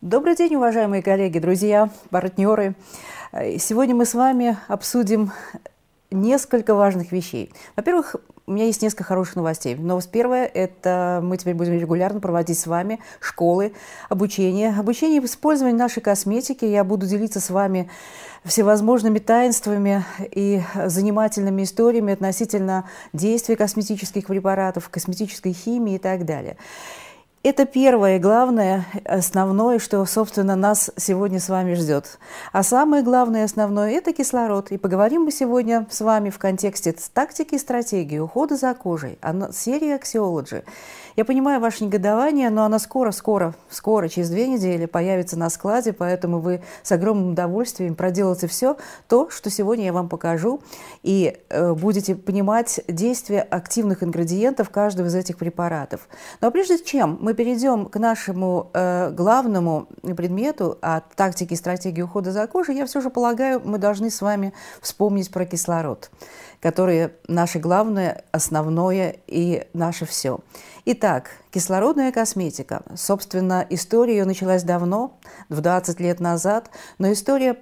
Добрый день, уважаемые коллеги, друзья, партнеры. Э, сегодня мы с вами обсудим несколько важных вещей. Во-первых, у меня есть несколько хороших новостей. Новость первая – это мы теперь будем регулярно проводить с вами школы, обучения, Обучение в использовании нашей косметики. Я буду делиться с вами всевозможными таинствами и занимательными историями относительно действия косметических препаратов, косметической химии и так далее. Это первое главное, основное, что, собственно, нас сегодня с вами ждет. А самое главное, основное – это кислород. И поговорим мы сегодня с вами в контексте тактики и стратегии ухода за кожей, серии аксиологи. Я понимаю ваше негодование, но она скоро-скоро, скоро, через две недели появится на складе, поэтому вы с огромным удовольствием проделаете все то, что сегодня я вам покажу, и э, будете понимать действие активных ингредиентов каждого из этих препаратов. Но прежде чем мы перейдем к нашему э, главному предмету о а тактики и стратегии ухода за кожей, я все же полагаю, мы должны с вами вспомнить про кислород которые наше главное, основное и наше все. Итак, кислородная косметика. Собственно, история ее началась давно, в 20 лет назад, но история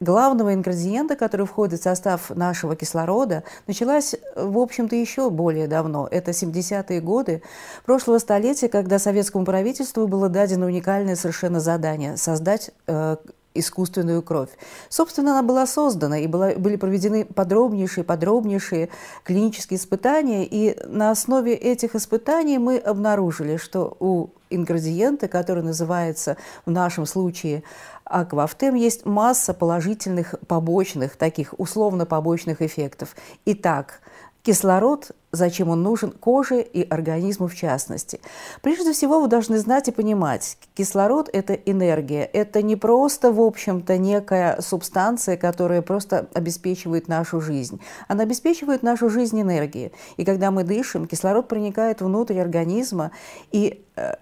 главного ингредиента, который входит в состав нашего кислорода, началась, в общем-то, еще более давно. Это 70-е годы прошлого столетия, когда советскому правительству было дадено уникальное совершенно задание – создать э, искусственную кровь. Собственно, она была создана, и была, были проведены подробнейшие, подробнейшие клинические испытания, и на основе этих испытаний мы обнаружили, что у ингредиента, который называется в нашем случае аквафтем, есть масса положительных побочных, таких условно побочных эффектов. Итак, кислород зачем он нужен коже и организму в частности. Прежде всего, вы должны знать и понимать, кислород – это энергия. Это не просто, в общем-то, некая субстанция, которая просто обеспечивает нашу жизнь. Она обеспечивает нашу жизнь энергией. И когда мы дышим, кислород проникает внутрь организма, и э,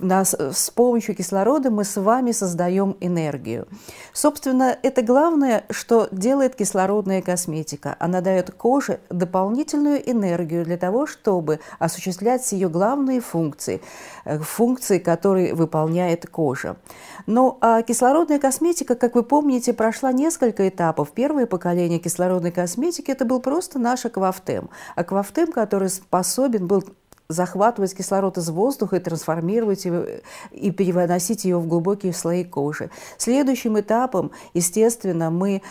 нас, с помощью кислорода мы с вами создаем энергию. Собственно, это главное, что делает кислородная косметика. Она дает коже дополнительную энергию, энергию для того, чтобы осуществлять ее главные функции, э, функции, которые выполняет кожа. Но а кислородная косметика, как вы помните, прошла несколько этапов. Первое поколение кислородной косметики – это был просто наш аквафтем. Аквафтем, который способен был захватывать кислород из воздуха и трансформировать его, и переносить его в глубокие слои кожи. Следующим этапом, естественно, мы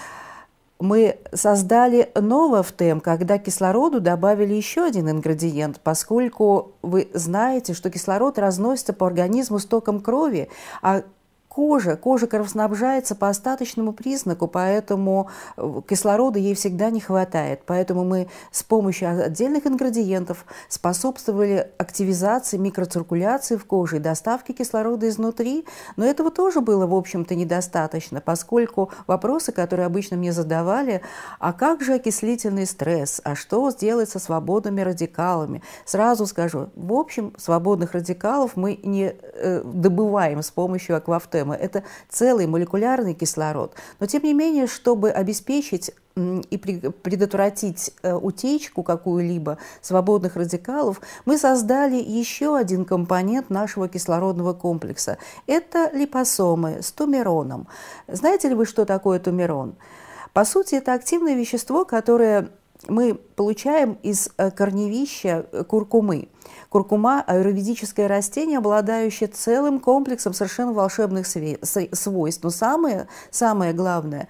мы создали в тем, когда кислороду добавили еще один ингредиент, поскольку вы знаете, что кислород разносится по организму с током крови, а кожа. Кожа кровоснабжается по остаточному признаку, поэтому э, кислорода ей всегда не хватает. Поэтому мы с помощью отдельных ингредиентов способствовали активизации микроциркуляции в коже и доставке кислорода изнутри. Но этого тоже было, в общем-то, недостаточно, поскольку вопросы, которые обычно мне задавали, а как же окислительный стресс, а что сделать со свободными радикалами? Сразу скажу, в общем, свободных радикалов мы не э, добываем с помощью аквафтера системы. Это целый молекулярный кислород. Но тем не менее, чтобы обеспечить и предотвратить э, утечку какую-либо свободных радикалов, мы создали еще один компонент нашего кислородного комплекса. Это липосомы с тумероном. Знаете ли вы, что такое тумерон? По сути, это активное вещество, которое мы получаем из э, корневища э, куркумы. Куркума – аюрведическое растение, обладающее целым комплексом совершенно волшебных свойств. Но самое, самое главное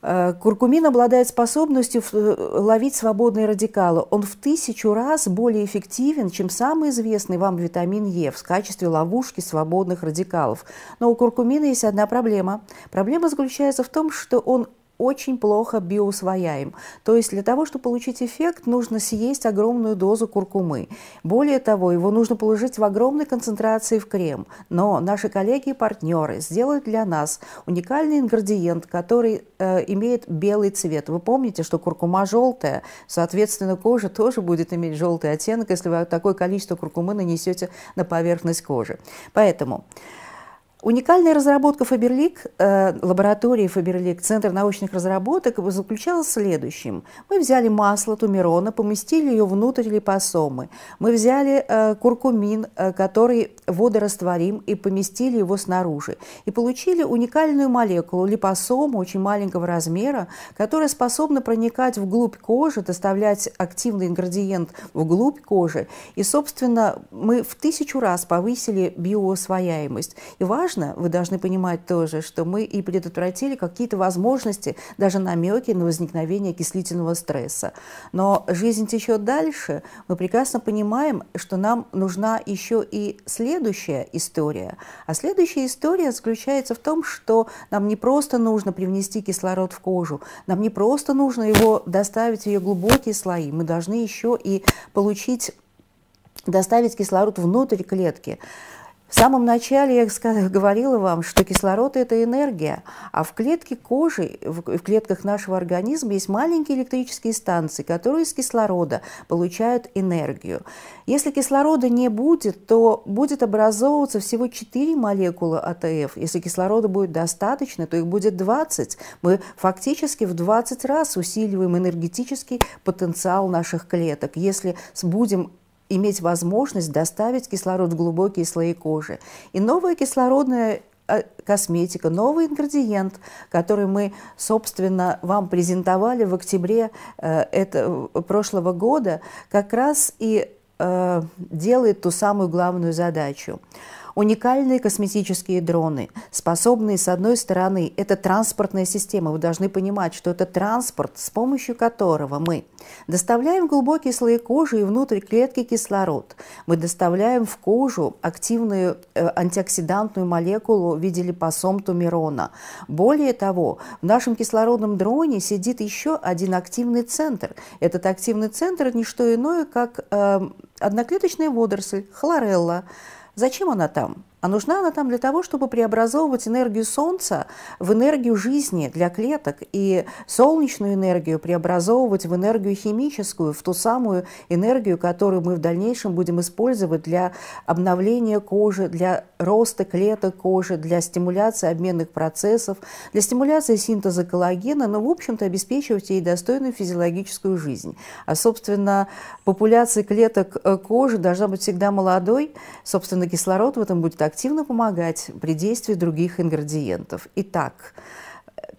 э, Куркумин обладает способностью э, ловить свободные радикалы. Он в тысячу раз более эффективен, чем самый известный вам витамин Е в качестве ловушки свободных радикалов. Но у куркумина есть одна проблема. Проблема заключается в том, что он очень плохо биоусвояем. То есть для того, чтобы получить эффект, нужно съесть огромную дозу куркумы. Более того, его нужно положить в огромной концентрации в крем. Но наши коллеги и партнеры сделают для нас уникальный ингредиент, который э, имеет белый цвет. Вы помните, что куркума желтая, соответственно, кожа тоже будет иметь желтый оттенок, если вы такое количество куркумы нанесете на поверхность кожи. Поэтому Уникальная разработка Фаберлик, лаборатории Фаберлик, Центр научных разработок, заключалась в следующем. Мы взяли масло тумерона, поместили ее внутрь липосомы. Мы взяли э, куркумин, э, который водорастворим, и поместили его снаружи. И получили уникальную молекулу, липосомы очень маленького размера, которая способна проникать вглубь кожи, доставлять активный ингредиент вглубь кожи. И, собственно, мы в тысячу раз повысили биоосвояемость. И важно, Конечно, вы должны понимать тоже, что мы и предотвратили какие-то возможности, даже намеки на возникновение окислительного стресса. Но жизнь течет дальше. Мы прекрасно понимаем, что нам нужна еще и следующая история. А следующая история заключается в том, что нам не просто нужно привнести кислород в кожу, нам не просто нужно его доставить в ее глубокие слои, мы должны еще и получить, доставить кислород внутрь клетки. В самом начале я говорила вам, что кислород – это энергия, а в клетке кожи, в клетках нашего организма есть маленькие электрические станции, которые из кислорода получают энергию. Если кислорода не будет, то будет образовываться всего 4 молекулы АТФ. Если кислорода будет достаточно, то их будет 20. Мы фактически в 20 раз усиливаем энергетический потенциал наших клеток. Если будем иметь возможность доставить кислород в глубокие слои кожи. И новая кислородная э, косметика, новый ингредиент, который мы, собственно, вам презентовали в октябре э, это, э, прошлого года, как раз и э, делает ту самую главную задачу. Уникальные косметические дроны, способные, с одной стороны, это транспортная система. Вы должны понимать, что это транспорт, с помощью которого мы доставляем в глубокие слои кожи и внутрь клетки кислород. Мы доставляем в кожу активную э, антиоксидантную молекулу в виде липосом тумерона. Более того, в нашем кислородном дроне сидит еще один активный центр. Этот активный центр – не что иное, как э, эм, одноклеточная водоросль, хлорелла. Зачем она там? А нужна она там для того, чтобы преобразовывать энергию Солнца в энергию жизни для клеток и солнечную энергию преобразовывать в энергию химическую, в ту самую энергию, которую мы в дальнейшем будем использовать для обновления кожи, для роста клеток кожи, для стимуляции обменных процессов, для стимуляции синтеза коллагена, но, ну, в общем-то, обеспечивать ей достойную физиологическую жизнь. А, собственно, популяция клеток э, кожи должна быть всегда молодой, собственно, кислород в этом будет так активно помогать при действии других ингредиентов. Итак,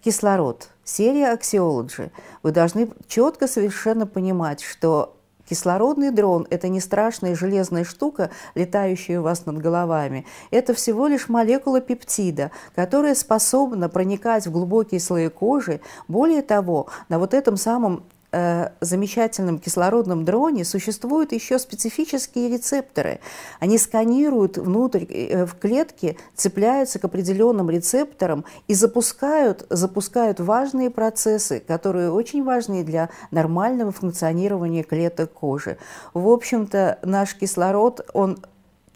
кислород. Серия Axiology. Вы должны четко совершенно понимать, что Кислородный дрон – это не страшная железная штука, летающая у вас над головами. Это всего лишь молекула пептида, которая способна проникать в глубокие слои кожи. Более того, на вот этом самом Э, замечательном кислородном дроне существуют еще специфические рецепторы. Они сканируют внутрь э, в клетке, цепляются к определенным рецепторам и запускают, запускают важные процессы, которые очень важны для нормального функционирования клеток кожи. В общем-то, наш кислород, он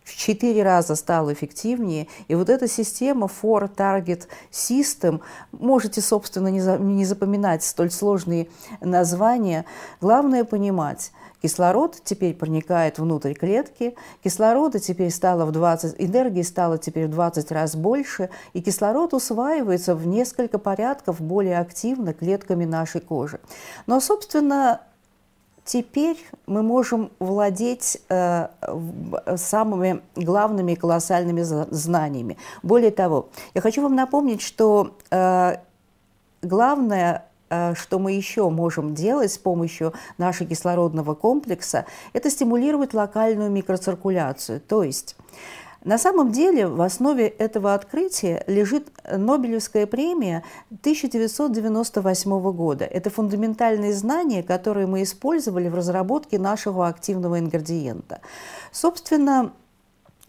в 4 раза стал эффективнее. И вот эта система For Target System, можете, собственно, не, не запоминать столь сложные названия. Главное понимать, кислород теперь проникает внутрь клетки, кислорода теперь стало в 20, энергии стало теперь в 20 раз больше, и кислород усваивается в несколько порядков более активно клетками нашей кожи. Но, собственно, теперь мы можем владеть э, э самыми главными колоссальными знаниями. Более того, я хочу вам напомнить, что э, главное э, что мы еще можем делать с помощью нашего кислородного комплекса, это стимулировать локальную микроциркуляцию. То есть на самом деле в основе этого открытия лежит Нобелевская премия 1998 года. Это фундаментальные знания, которые мы использовали в разработке нашего активного ингредиента. Собственно,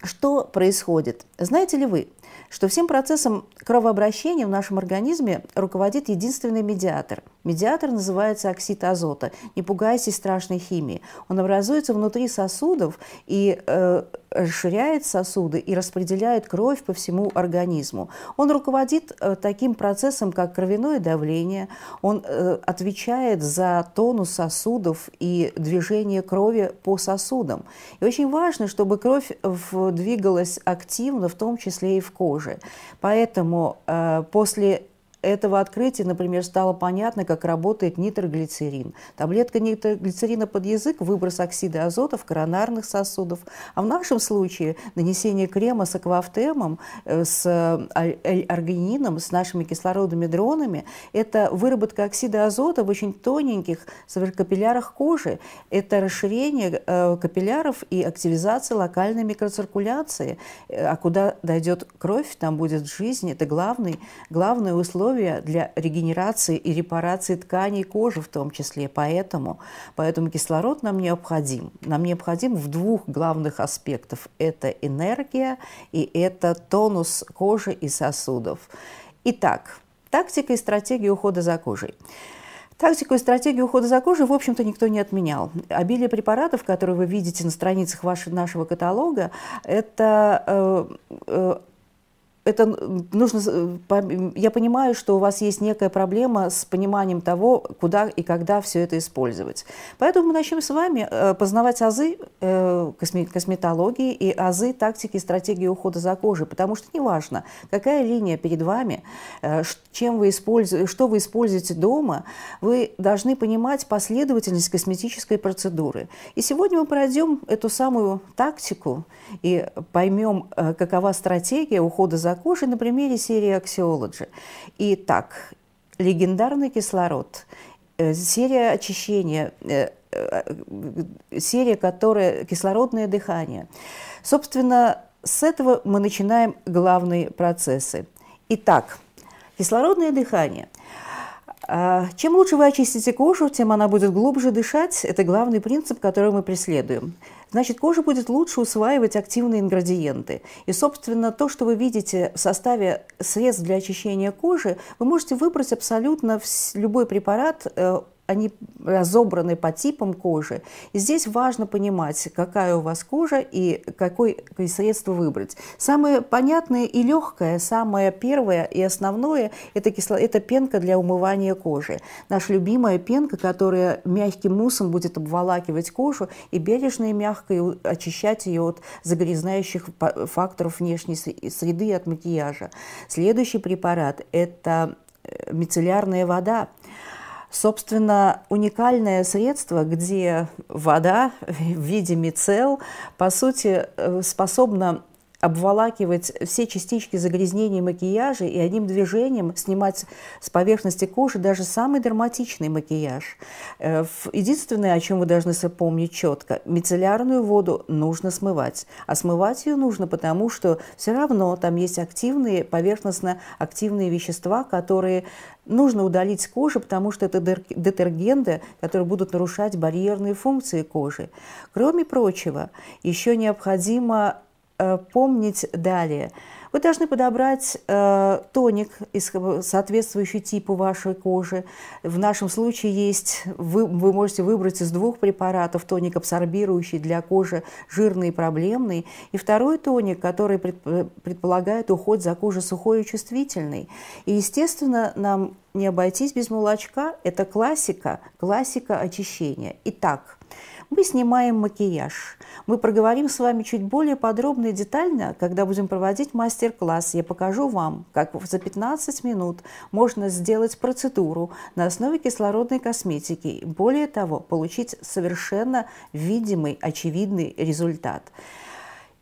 что происходит? Знаете ли вы, что всем процессом кровообращения в нашем организме руководит единственный медиатор. Медиатор называется оксид азота. Не пугайтесь страшной химии. Он образуется внутри сосудов и э, расширяет сосуды и распределяет кровь по всему организму. Он руководит э, таким процессом, как кровяное давление. Он э, отвечает за тонус сосудов и движение крови по сосудам. И очень важно, чтобы кровь в, двигалась активно, в том числе и в коже хуже. Поэтому э, после этого открытия, например, стало понятно, как работает нитроглицерин. Таблетка нитроглицерина под язык – выброс оксида азота в коронарных сосудов. А в нашем случае нанесение крема с аквафтемом, э, с э, аргинином, с нашими кислородными дронами – это выработка оксида азота в очень тоненьких капиллярах кожи. Это расширение э, капилляров и активизация локальной микроциркуляции. А куда дойдет кровь, там будет жизнь. Это главный, главное условие условия для регенерации и репарации тканей кожи в том числе. Поэтому, поэтому кислород нам необходим. Нам необходим в двух главных аспектах. Это энергия и это тонус кожи и сосудов. Итак, тактика и стратегия ухода за кожей. Тактику и стратегию ухода за кожей, в общем-то, никто не отменял. Обилие препаратов, которые вы видите на страницах вашего, нашего каталога, это э, э, это нужно, э, я понимаю, что у вас есть некая проблема с пониманием того, куда и когда все это использовать. Поэтому мы начнем с вами э, познавать азы э, косметологии и азы тактики и стратегии ухода за кожей, потому что неважно, какая линия перед вами, чем вы используете, что вы используете дома, вы должны понимать последовательность косметической процедуры. И сегодня мы пройдем эту самую тактику и поймем, какова стратегия ухода за кожи на примере серии «Аксиологи». Итак, легендарный кислород, э, серия очищения, э, э, серия, которая кислородное дыхание. Собственно, с этого мы начинаем главные процессы. Итак, кислородное дыхание а, чем лучше вы очистите кожу, тем она будет глубже дышать. Это главный принцип, который мы преследуем. Значит, кожа будет лучше усваивать активные ингредиенты. И, собственно, то, что вы видите в составе средств для очищения кожи, вы можете выбрать абсолютно любой препарат э, они разобраны по типам кожи. И здесь важно понимать, какая у вас кожа и какое средство выбрать. Самое понятное и легкое, самое первое и основное это, кисло... это пенка для умывания кожи. Наша любимая пенка, которая мягким муссом будет обволакивать кожу и бережно и мягко очищать ее от загрязняющих факторов внешней среды и от макияжа. Следующий препарат – это э, мицеллярная вода. Собственно, уникальное средство, где вода в виде мицел, по сути, э, способна обволакивать все частички загрязнений макияжа и одним движением снимать с поверхности кожи даже самый драматичный макияж. Э, единственное, о чем вы должны запомнить четко, мицеллярную воду нужно смывать. А смывать ее нужно, потому что все равно там есть активные, поверхностно-активные вещества, которые нужно удалить с кожи, потому что это детергенты, которые будут нарушать барьерные функции кожи. Кроме прочего, еще необходимо Э, помнить далее. Вы должны подобрать э, тоник, соответствующий типу вашей кожи. В нашем случае есть, вы, вы можете выбрать из двух препаратов тоник, абсорбирующий для кожи жирный и проблемный, и второй тоник, который предп, э, предполагает уход за кожей сухой и чувствительной. И, естественно, нам не обойтись без молочка. Это классика, классика очищения. Итак, мы снимаем макияж. Мы проговорим с вами чуть более подробно и детально, когда будем проводить мастер-класс. Я покажу вам, как за 15 минут можно сделать процедуру на основе кислородной косметики. Более того, получить совершенно видимый, очевидный результат.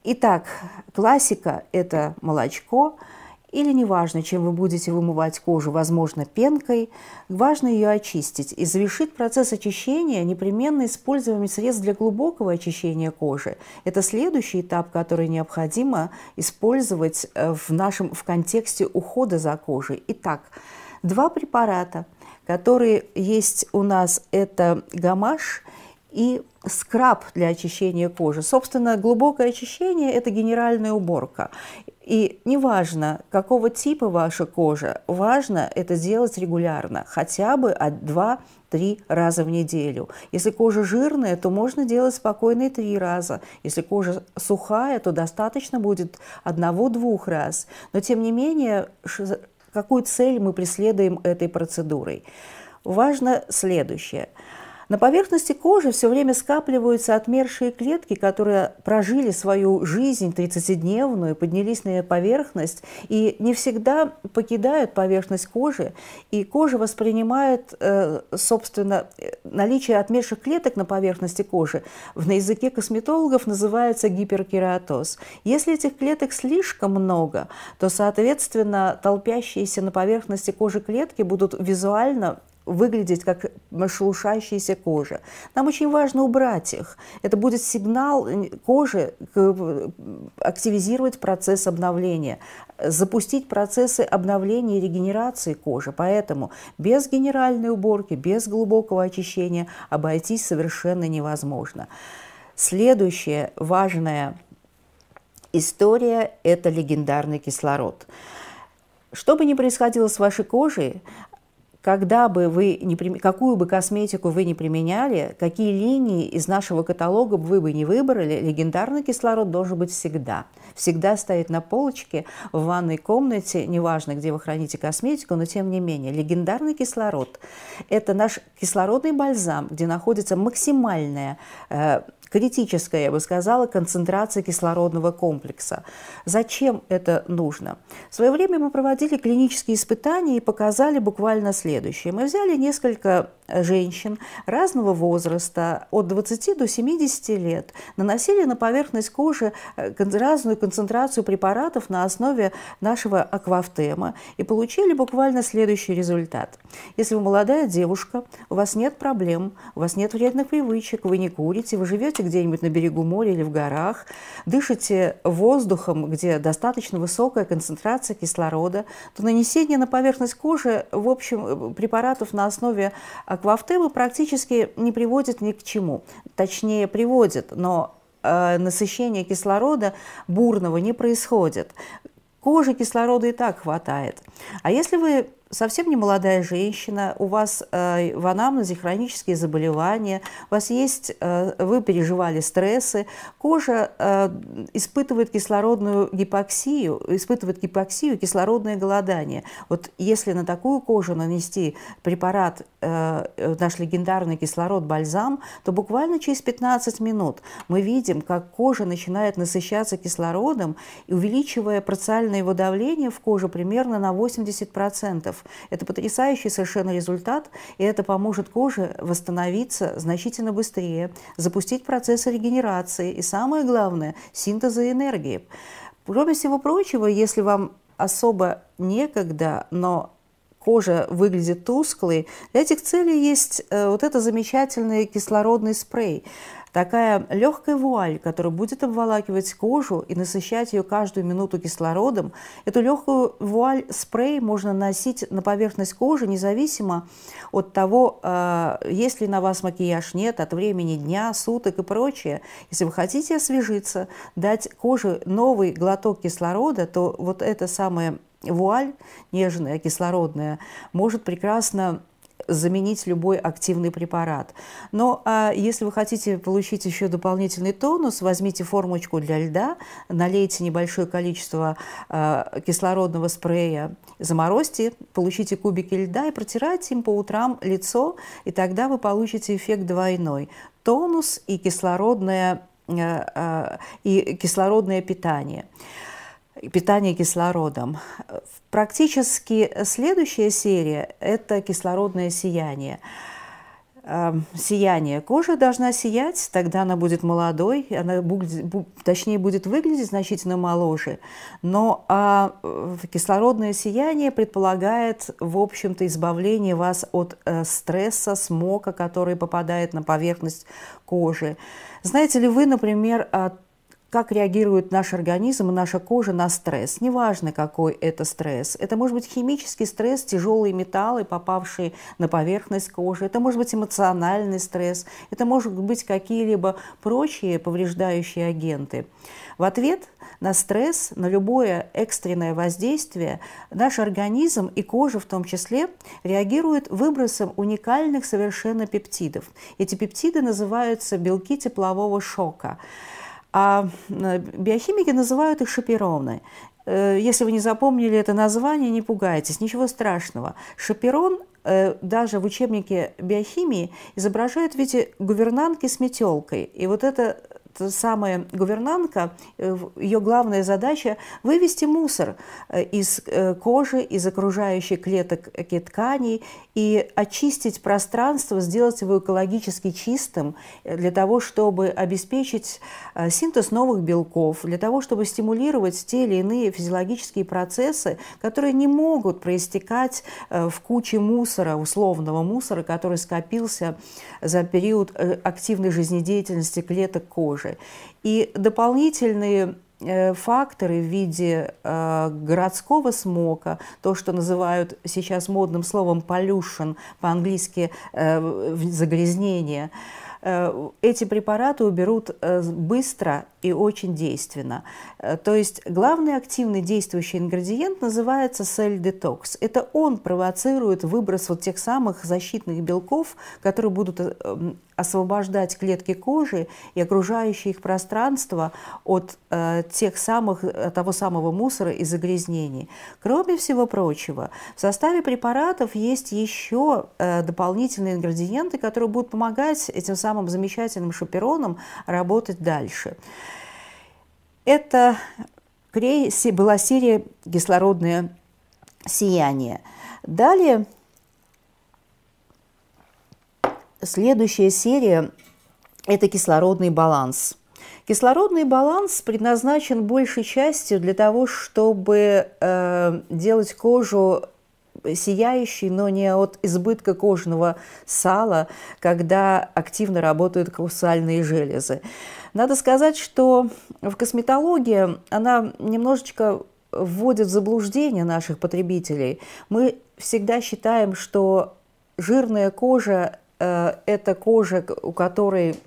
Итак, классика – это молочко – или неважно, чем вы будете вымывать кожу, возможно, пенкой, важно ее очистить и завершить процесс очищения непременно использованием средств для глубокого очищения кожи. Это следующий этап, который необходимо использовать э, в нашем в контексте ухода за кожей. Итак, два препарата, которые есть у нас, это гамаш – и скраб для очищения кожи. Собственно, глубокое очищение – это генеральная уборка. И неважно, какого типа ваша кожа, важно это делать регулярно, хотя бы от 2-3 раза в неделю. Если кожа жирная, то можно делать спокойно и 3 раза. Если кожа сухая, то достаточно будет 1-2 раз. Но тем не менее, какую цель мы преследуем этой процедурой? Важно следующее – на поверхности кожи все время скапливаются отмершие клетки, которые прожили свою жизнь 30-дневную, поднялись на ее поверхность и не всегда покидают поверхность кожи. И кожа воспринимает, э, собственно, наличие отмерших клеток на поверхности кожи в на языке косметологов называется гиперкератоз. Если этих клеток слишком много, то, соответственно, толпящиеся на поверхности кожи клетки будут визуально выглядеть как шелушащаяся кожа. Нам очень важно убрать их. Это будет сигнал кожи э, активизировать процесс обновления, запустить процессы обновления и регенерации кожи. Поэтому без генеральной уборки, без глубокого очищения обойтись совершенно невозможно. Следующая важная история – это легендарный кислород. Что бы ни происходило с вашей кожей, когда бы вы не, какую бы косметику вы не применяли, какие линии из нашего каталога вы бы не выбрали, легендарный кислород должен быть всегда. Всегда стоит на полочке в ванной комнате, неважно, где вы храните косметику, но тем не менее. Легендарный кислород – это наш кислородный бальзам, где находится максимальная э, критическая, я бы сказала, концентрация кислородного комплекса. Зачем это нужно? В свое время мы проводили клинические испытания и показали буквально следующее. Мы взяли несколько э, женщин разного возраста, от 20 до 70 лет, наносили на поверхность кожи э, разную концентрацию препаратов на основе нашего аквафтема и получили буквально следующий результат. Если вы молодая девушка, у вас нет проблем, у вас нет вредных привычек, вы не курите, вы живете стоите где-нибудь на берегу моря или в горах, дышите воздухом, где достаточно высокая концентрация кислорода, то нанесение на поверхность кожи, в общем, э, препаратов на основе аквафтебы практически не приводит ни к чему. Точнее, приводит, но э, насыщение кислорода бурного не происходит. Кожи кислорода и так хватает. А если вы совсем не молодая женщина, у вас э, в анамнезе хронические заболевания, у вас есть, э, вы переживали стрессы, кожа э, испытывает кислородную гипоксию, испытывает гипоксию, кислородное голодание. Вот если на такую кожу нанести препарат, э, э, наш легендарный кислород-бальзам, то буквально через 15 минут мы видим, как кожа начинает насыщаться кислородом, увеличивая проциальное его давление в коже примерно на 80%. Это потрясающий совершенно результат, и это поможет коже восстановиться значительно быстрее, запустить процессы регенерации и, самое главное, синтеза энергии. Кроме всего прочего, если вам особо некогда, но кожа выглядит тусклой, для этих целей есть э, вот это замечательный кислородный спрей – такая легкая вуаль, которая будет обволакивать кожу и насыщать ее каждую минуту кислородом. Эту легкую вуаль спрей можно носить на поверхность кожи, независимо от того, а, есть ли на вас макияж, нет, от времени дня, суток и прочее. Если вы хотите освежиться, дать коже новый глоток кислорода, то вот это самое вуаль нежная, кислородная, может прекрасно заменить любой активный препарат. Но а если вы хотите получить еще дополнительный тонус, возьмите формочку для льда, налейте небольшое количество э, кислородного спрея, заморозьте, получите кубики льда и протирайте им по утрам лицо, и тогда вы получите эффект двойной. Тонус и кислородное, э, э, и кислородное питание питание кислородом. Практически следующая серия – это кислородное сияние. Эм, сияние. Кожа должна сиять, тогда она будет молодой, она будет, точнее будет выглядеть значительно моложе. Но а, э, кислородное сияние предполагает, в общем-то, избавление вас от э, стресса, смока, который попадает на поверхность кожи. Знаете ли вы, например, как реагирует наш организм и наша кожа на стресс. Неважно, какой это стресс. Это может быть химический стресс, тяжелые металлы, попавшие на поверхность кожи. Это может быть эмоциональный стресс. Это может быть какие-либо прочие повреждающие агенты. В ответ на стресс, на любое экстренное воздействие, наш организм и кожа в том числе реагирует выбросом уникальных совершенно пептидов. Эти пептиды называются белки теплового шока. А биохимики называют их шапероны. Э, если вы не запомнили это название, не пугайтесь, ничего страшного. Шаперон э, даже в учебнике биохимии изображают в виде гувернантки с метелкой. И вот это та самая гувернантка, э, ее главная задача – вывести мусор э, из э, кожи, из окружающей клеток и тканей и очистить пространство, сделать его экологически чистым для того, чтобы обеспечить синтез новых белков, для того, чтобы стимулировать те или иные физиологические процессы, которые не могут проистекать в куче мусора, условного мусора, который скопился за период активной жизнедеятельности клеток кожи хуже. И дополнительные э, факторы в виде э, городского смока, то, что называют сейчас модным словом pollution, по-английски э, загрязнение, эти препараты уберут быстро и очень действенно. То есть главный активный действующий ингредиент называется Cell Detox. Это он провоцирует выброс вот тех самых защитных белков, которые будут освобождать клетки кожи и окружающее их пространство от э, тех самых, э, того самого мусора и загрязнений. Кроме всего прочего, в составе препаратов есть еще э, дополнительные ингредиенты, которые будут помогать этим самым замечательным шоперонам работать дальше. Это была серия «Кислородное сияние». Далее Следующая серия – это кислородный баланс. Кислородный баланс предназначен большей частью для того, чтобы э, делать кожу сияющей, но не от избытка кожного сала, когда активно работают каусальные железы. Надо сказать, что в косметологии она немножечко вводит в заблуждение наших потребителей. Мы всегда считаем, что жирная кожа Э, это кожа, у которой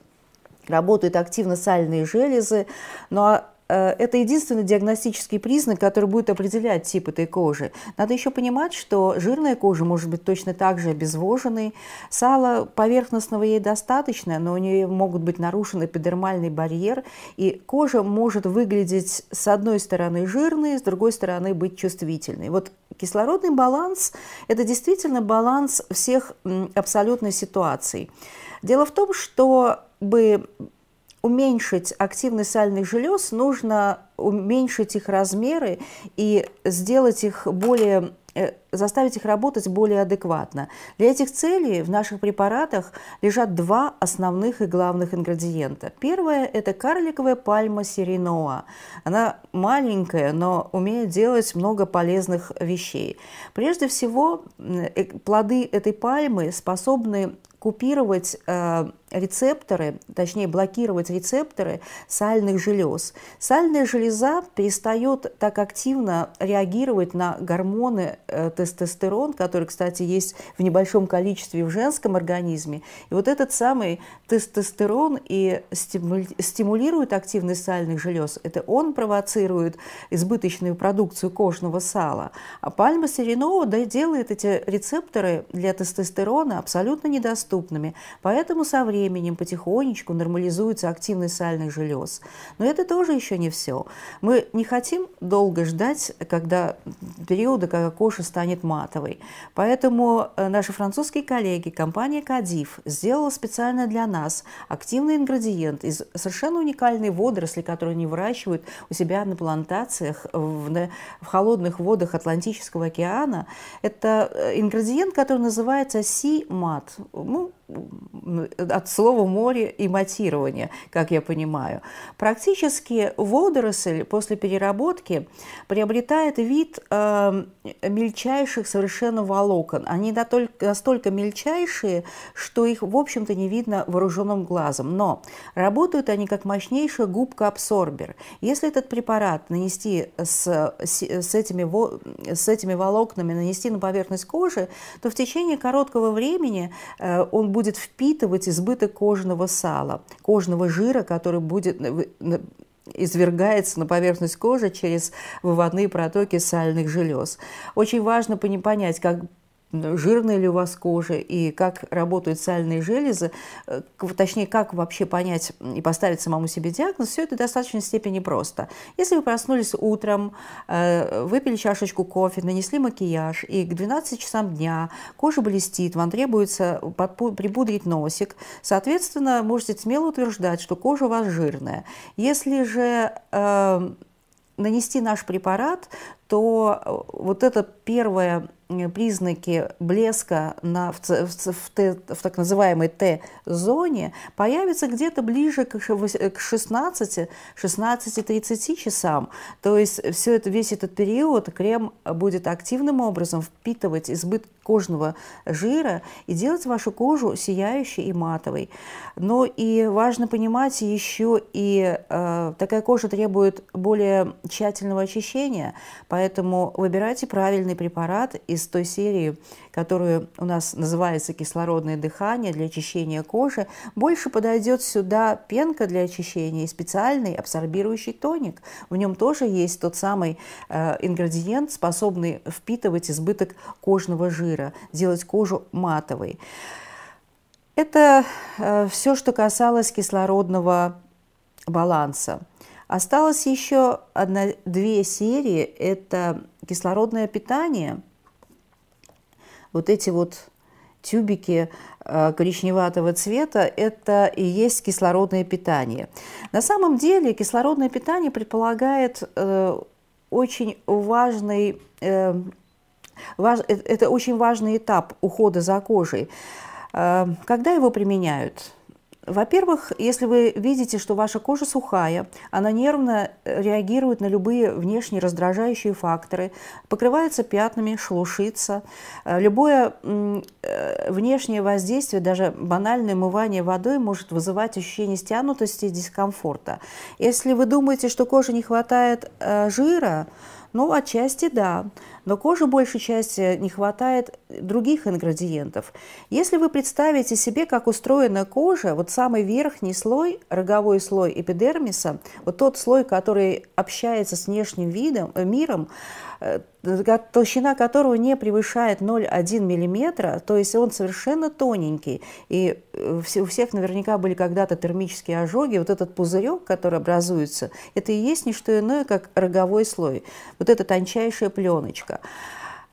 работают активно сальные железы, но ну, а Э, это единственный диагностический признак, который будет определять тип этой кожи. Надо еще понимать, что жирная кожа может быть точно так же обезвоженной, сала поверхностного ей достаточно, но у нее могут быть нарушены эпидермальный барьер, и кожа может выглядеть с одной стороны жирной, с другой стороны быть чувствительной. Вот кислородный баланс – это действительно баланс всех абсолютных ситуаций. Дело в том, что чтобы уменьшить активность сальных желез, нужно уменьшить их размеры и сделать их более э, заставить их работать более адекватно. Для этих целей в наших препаратах лежат два основных и главных ингредиента. Первое – это карликовая пальма сиреноа. Она маленькая, но умеет делать много полезных вещей. Прежде всего, э, плоды этой пальмы способны купировать э, рецепторы, точнее блокировать рецепторы сальных желез. Сальная железа перестает так активно реагировать на гормоны э, тестостерон, который, кстати, есть в небольшом количестве в женском организме. И вот этот самый тестостерон и стимули стимулирует активность сальных желез. Это он провоцирует избыточную продукцию кожного сала. А пальма серенова да, делает эти рецепторы для тестостерона абсолютно недоступны доступными. Поэтому со временем потихонечку нормализуется активность сальных желез. Но это тоже еще не все. Мы не хотим долго ждать, когда периода, когда коша станет матовой. Поэтому э, наши французские коллеги, компания Кадив сделала специально для нас активный ингредиент из совершенно уникальной водоросли, которую они выращивают у себя на плантациях в, в холодных водах Атлантического океана. Это э, ингредиент, который называется си-мат. Мы ну, Então, от слова море и матирование, как я понимаю. Практически водоросль после переработки приобретает вид э, мельчайших совершенно волокон. Они настолько, настолько мельчайшие, что их, в общем-то, не видно вооруженным глазом. Но работают они как мощнейшая губка-абсорбер. Если этот препарат нанести с, с, этими, с этими волокнами, нанести на поверхность кожи, то в течение короткого времени э, он будет впитывать избыток кожного сала, кожного жира, который будет э, извергается на поверхность кожи через выводные протоки сальных желез. Очень важно понять, как жирная ли у вас кожа и как работают сальные железы, э, точнее, как вообще понять и поставить самому себе диагноз, все это в достаточной степени просто. Если вы проснулись утром, э, выпили чашечку кофе, нанесли макияж, и к 12 часам дня кожа блестит, вам требуется припудрить носик, соответственно, можете смело утверждать, что кожа у вас жирная. Если же э, нанести наш препарат, то вот это первое Э, признаки блеска на, в, в, в, т, в так называемой Т-зоне появятся где-то ближе к, э, к 16-16-30 часам. То есть все это, весь этот период крем будет активным образом впитывать избыток кожного жира и делать вашу кожу сияющей и матовой. Но и важно понимать еще и э, такая кожа требует более тщательного очищения, поэтому выбирайте правильный препарат из из той серии, которая у нас называется кислородное дыхание для очищения кожи, больше подойдет сюда пенка для очищения и специальный абсорбирующий тоник. В нем тоже есть тот самый э, ингредиент, способный впитывать избыток кожного жира, делать кожу матовой. Это э, все, что касалось кислородного баланса. Осталось еще одна, две серии. Это кислородное питание – вот эти вот тюбики э, коричневатого цвета – это и есть кислородное питание. На самом деле кислородное питание предполагает э, очень важный, э, это очень важный этап ухода за кожей. Когда его применяют? Во-первых, если вы видите, что ваша кожа сухая, она нервно э, реагирует на любые внешние раздражающие факторы, покрывается пятнами, шелушится. Э, любое э, внешнее воздействие, даже банальное мывание водой, может вызывать ощущение стянутости и дискомфорта. Если вы думаете, что коже не хватает жира, ну, отчасти да, но коже большей части не хватает других ингредиентов. Если вы представите себе, как устроена кожа, вот самый верхний слой, роговой слой эпидермиса, вот тот слой, который общается с внешним видом, э, миром, Э, толщина которого не превышает 0,1 мм, то есть он совершенно тоненький. И э, у всех наверняка были когда-то термические ожоги. Вот этот пузырек, который образуется, это и есть не что иное, как роговой слой. Вот эта тончайшая пленочка.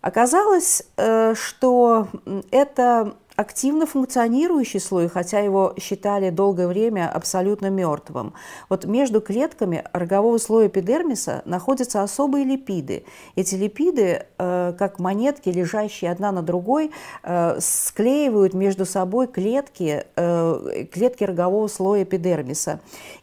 Оказалось, э, что это активно функционирующий слой, хотя его считали долгое время абсолютно мертвым. Вот между клетками рогового слоя эпидермиса находятся особые липиды. Эти липиды, э, как монетки, лежащие одна на другой, э, склеивают между собой клетки, э, клетки рогового слоя эпидермиса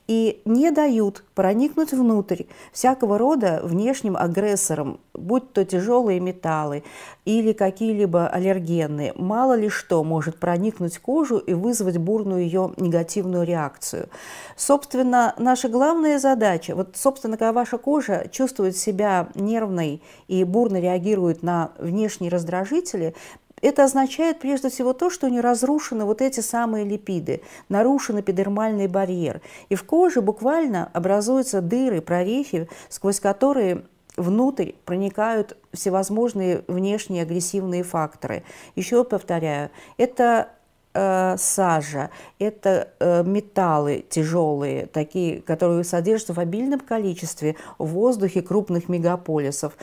и не дают проникнуть внутрь всякого рода внешним агрессорам, будь то тяжелые металлы или какие-либо аллергены. Мало ли что может проникнуть кожу и вызвать бурную ее негативную реакцию. Собственно, наша главная задача, вот, собственно, когда ваша кожа чувствует себя нервной и бурно реагирует на внешние раздражители, это означает прежде всего то, что не разрушены вот эти самые липиды, нарушен эпидермальный барьер. И в коже буквально образуются дыры, прорехи, сквозь которые внутрь проникают всевозможные внешние агрессивные факторы. Еще повторяю, это э, сажа, это э, металлы тяжелые, такие, которые содержатся в обильном количестве в воздухе крупных мегаполисов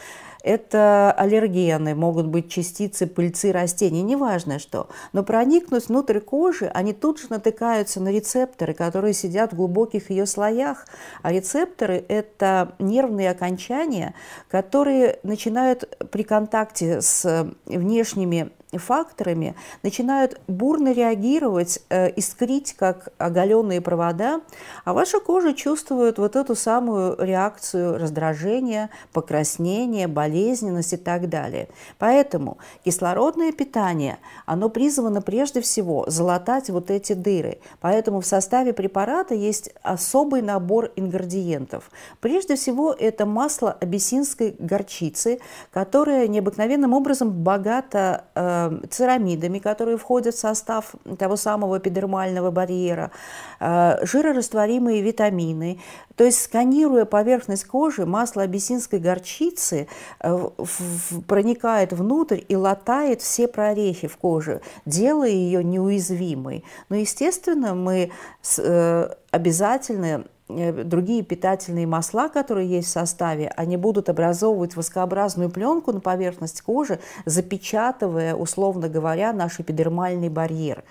это аллергены, могут быть частицы пыльцы растений, неважно что. Но проникнуть внутрь кожи, они тут же натыкаются на рецепторы, которые сидят в глубоких ее слоях. А рецепторы – это нервные окончания, которые начинают при контакте с внешними факторами, начинают бурно реагировать, э, искрить, как оголенные провода, а ваша кожа чувствует вот эту самую реакцию раздражения, покраснения, болезненность и так далее. Поэтому кислородное питание, оно призвано прежде всего залатать вот эти дыры. Поэтому в составе препарата есть особый набор ингредиентов. Прежде всего, это масло абиссинской горчицы, которое необыкновенным образом богато э, Э, церамидами, которые входят в состав того самого эпидермального барьера, э, жирорастворимые витамины. То есть, сканируя поверхность кожи, масло абиссинской горчицы э, проникает внутрь и латает все прорехи в коже, делая ее неуязвимой. Но, естественно, мы обязательно Э, другие питательные масла, которые есть в составе, они будут образовывать воскообразную пленку на поверхность кожи, запечатывая, условно говоря, наш эпидермальный барьер.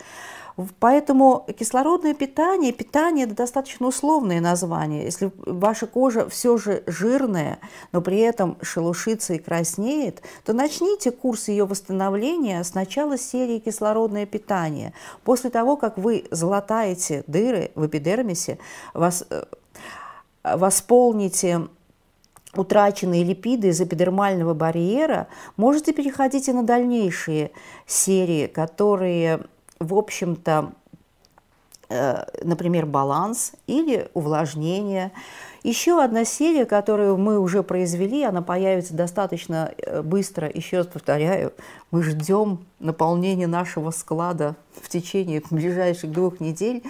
Поэтому кислородное питание, питание – это достаточно условное название. Если ваша кожа все же жирная, но при этом шелушится и краснеет, то начните курс ее восстановления с начала серии «Кислородное питание». После того, как вы золотаете дыры в эпидермисе, вас, э, восполните утраченные липиды из эпидермального барьера, можете переходить и на дальнейшие серии, которые в общем-то, э, например, баланс или увлажнение. Еще одна серия, которую мы уже произвели, она появится достаточно э, быстро. Еще раз повторяю, мы ждем наполнения нашего склада в течение ближайших двух недель.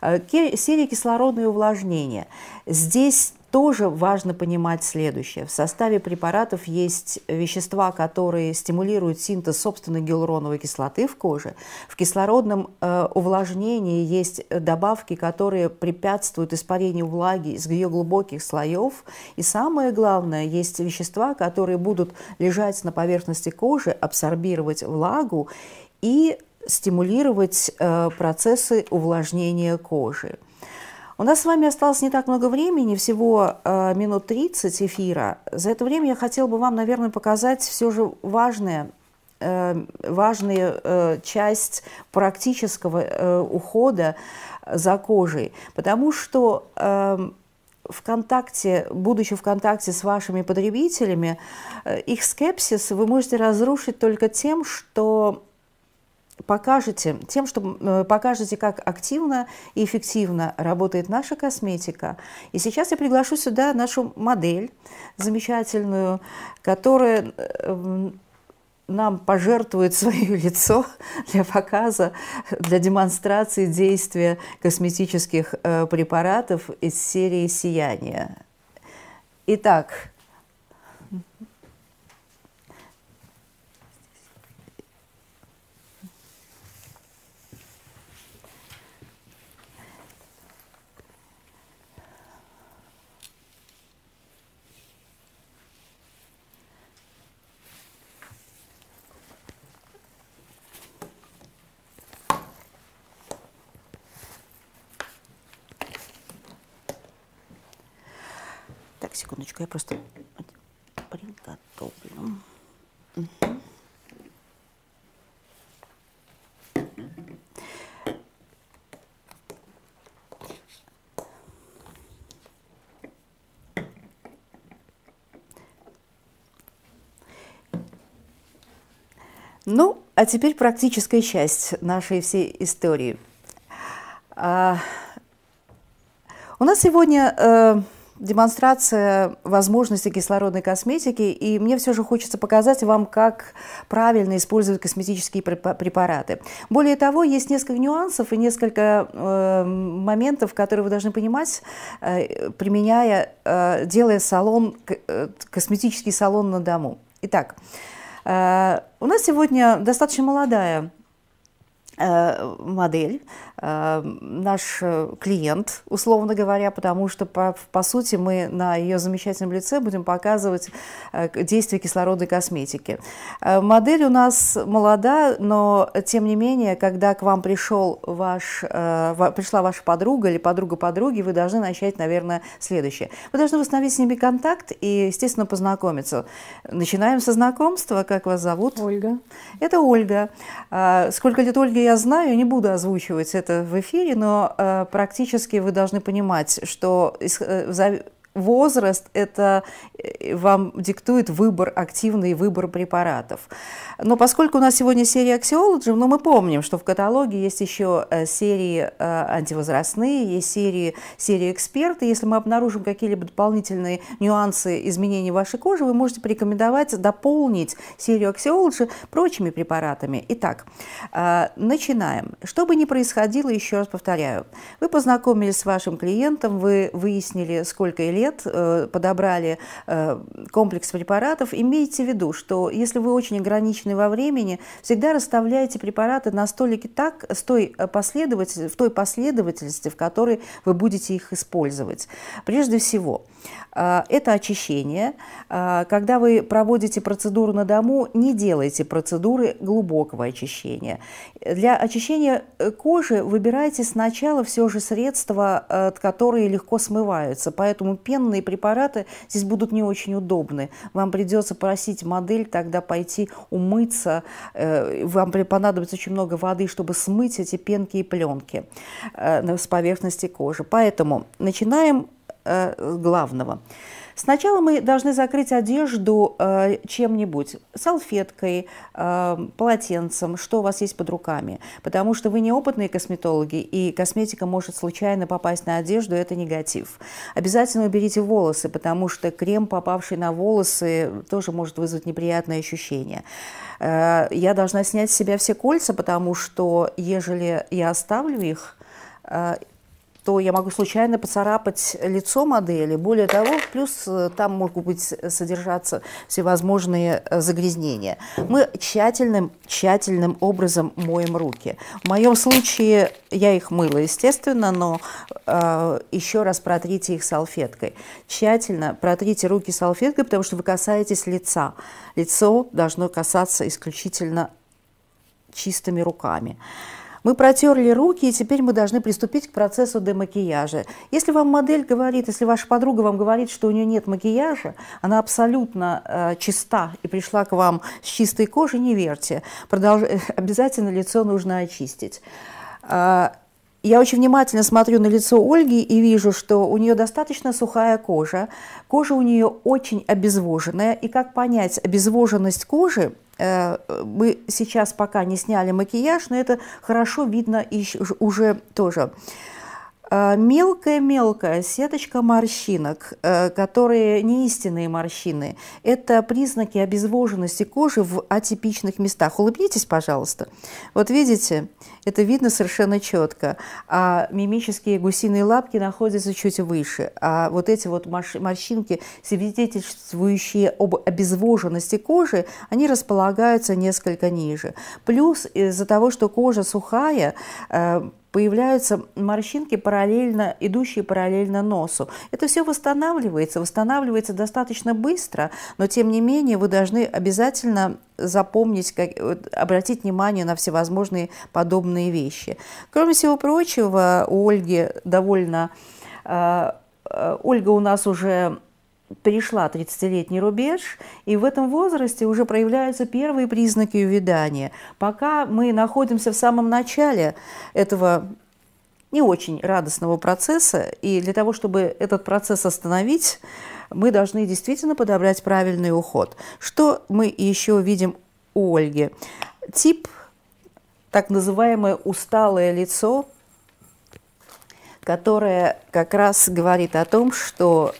Э, серия кислородное увлажнение. Здесь тоже важно понимать следующее. В составе препаратов есть вещества, которые стимулируют синтез собственной гиалуроновой кислоты в коже. В кислородном э, увлажнении есть добавки, которые препятствуют испарению влаги из ее глубоких слоев. И самое главное, есть вещества, которые будут лежать на поверхности кожи, абсорбировать влагу и стимулировать э, процессы увлажнения кожи. У нас с вами осталось не так много времени, всего э, минут 30 эфира. За это время я хотела бы вам, наверное, показать все же важное, э, важную э, часть практического э, ухода за кожей. Потому что э, в контакте, будучи в контакте с вашими потребителями, э, их скепсис вы можете разрушить только тем, что покажете тем, что э, покажете, как активно и эффективно работает наша косметика. И сейчас я приглашу сюда нашу модель замечательную, которая э, нам пожертвует свое лицо для показа, для демонстрации действия косметических э, препаратов из серии «Сияние». Итак, секундочку, я просто приготовлю. Угу. Ну, а теперь практическая часть нашей всей истории. А, у нас сегодня э, демонстрация возможностей кислородной косметики, и мне все же хочется показать вам, как правильно использовать косметические препараты. Более того, есть несколько нюансов и несколько э, моментов, которые вы должны понимать, э, применяя, э, делая салон, э, косметический салон на дому. Итак, э, у нас сегодня достаточно молодая э, модель, Эм, наш э, клиент, условно говоря, потому что, по, по сути, мы на ее замечательном лице будем показывать э, действие кислородной косметики. Э, модель у нас молода, но, тем не менее, когда к вам пришел ваш, пришла ваша подруга или подруга подруги, вы должны начать, наверное, следующее. Вы должны восстановить с ними контакт и, естественно, познакомиться. Начинаем со знакомства. Как вас зовут? Ольга. Это Ольга. А, сколько лет Ольге я знаю, не буду озвучивать это в эфире, но э, практически вы должны понимать, что э, возраст это э, вам диктует выбор, активный выбор препаратов. Но поскольку у нас сегодня серия аксиологи, но ну, мы помним, что в каталоге есть еще э, серии э, антивозрастные, есть серии, серии эксперты. Если мы обнаружим какие-либо дополнительные нюансы изменений вашей кожи, вы можете порекомендовать дополнить серию аксиологи прочими препаратами. Итак, начинаем. Что бы ни происходило, еще раз повторяю, вы познакомились с вашим клиентом, вы выяснили, сколько или лет э, подобрали э, комплекс препаратов, имейте в виду, что если вы очень ограничены во времени, всегда расставляйте препараты на столике так, э, с той последователь, в той последовательности, в которой вы будете их использовать. Прежде всего, а, это очищение. А, когда вы проводите процедуру на дому, не делайте процедуры глубокого очищения. Для очищения э, кожи выбирайте сначала все же средства, которые легко смываются. Поэтому пенные препараты здесь будут не очень удобны. Вам придется просить модель тогда пойти умыться. Э, вам понадобится очень много воды, чтобы смыть эти пенки и пленки э, с поверхности кожи. Поэтому начинаем Э, главного. Сначала мы должны закрыть одежду э, чем-нибудь, салфеткой, э, полотенцем, что у вас есть под руками, потому что вы неопытные косметологи, и косметика может случайно попасть на одежду, это негатив. Обязательно уберите волосы, потому что крем, попавший на волосы, тоже может вызвать неприятное ощущение. Э, я должна снять с себя все кольца, потому что ежели я оставлю их, э, что я могу случайно поцарапать лицо модели. Более того, плюс э, там могут быть содержаться всевозможные э, загрязнения. Мы тщательным, тщательным образом моем руки. В моем случае я их мыла, естественно, но э, еще раз протрите их салфеткой. Тщательно протрите руки салфеткой, потому что вы касаетесь лица. Лицо должно касаться исключительно чистыми руками. Мы протерли руки, и теперь мы должны приступить к процессу демакияжа. Если вам модель говорит, если ваша подруга вам говорит, что у нее нет макияжа, она абсолютно э, чиста и пришла к вам с чистой кожей, не верьте. Продолж... Обязательно лицо нужно очистить. Э, я очень внимательно смотрю на лицо Ольги и вижу, что у нее достаточно сухая кожа. Кожа у нее очень обезвоженная. И как понять обезвоженность кожи? Э, мы сейчас пока не сняли макияж, но это хорошо видно и уже тоже а, мелкая-мелкая сеточка морщинок, э, которые не истинные морщины, это признаки обезвоженности кожи в атипичных местах. Улыбнитесь, пожалуйста. Вот видите, это видно совершенно четко. А мимические гусиные лапки находятся чуть выше. А вот эти вот морщинки, свидетельствующие об обезвоженности кожи, они располагаются несколько ниже. Плюс из-за того, что кожа сухая, э, появляются морщинки, параллельно, идущие параллельно носу. Это все восстанавливается, восстанавливается достаточно быстро, но тем не менее вы должны обязательно запомнить, как, обратить внимание на всевозможные подобные вещи. Кроме всего прочего, у Ольги довольно... Э, Ольга у нас уже перешла 30-летний рубеж, и в этом возрасте уже проявляются первые признаки увядания. Пока мы находимся в самом начале этого не очень радостного процесса, и для того, чтобы этот процесс остановить, мы должны действительно подобрать правильный уход. Что мы еще видим у Ольги? Тип, так называемое усталое лицо, которое как раз говорит о том, что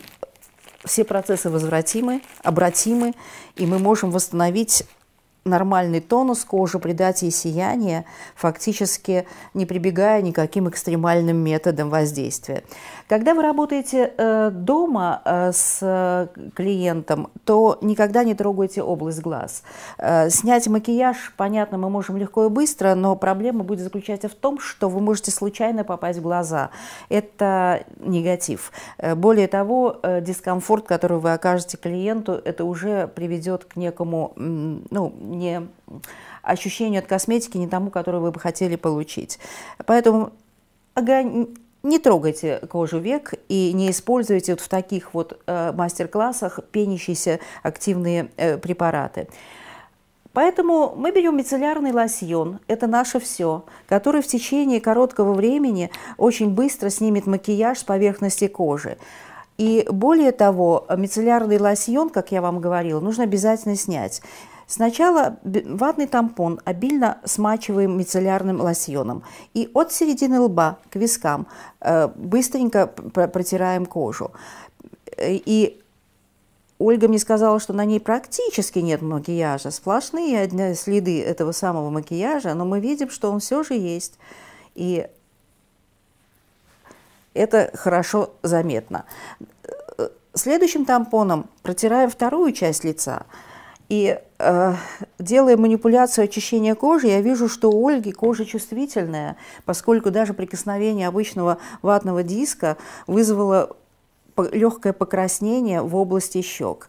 все процессы возвратимы, обратимы, и мы можем восстановить нормальный тонус кожи, придать ей сияние, фактически не прибегая никаким экстремальным методам воздействия. Когда вы работаете э, дома э, с э, клиентом, то никогда не трогайте область глаз. Снять макияж, понятно, мы можем легко и быстро, но проблема будет заключаться в том, что вы можете случайно попасть в глаза. Это негатив. Более того, дискомфорт, который вы окажете клиенту, это уже приведет к некому, ну, не ощущению от косметики, не тому, которое вы бы хотели получить. Поэтому не трогайте кожу век и не используйте вот в таких вот э, мастер-классах пенящиеся активные э, препараты. Поэтому мы берем мицеллярный лосьон, это наше все, который в течение короткого времени очень быстро снимет макияж с поверхности кожи. И более того, мицеллярный лосьон, как я вам говорила, нужно обязательно снять. Сначала ватный тампон обильно смачиваем мицеллярным лосьоном. И от середины лба к вискам э, быстренько протираем кожу. Э, и Ольга мне сказала, что на ней практически нет макияжа. Сплошные следы этого самого макияжа, но мы видим, что он все же есть. И это хорошо заметно. Э, следующим тампоном протираем вторую часть лица – и э, делая манипуляцию очищения кожи, я вижу, что у Ольги кожа чувствительная, поскольку даже прикосновение обычного ватного диска вызвало легкое покраснение в области щек.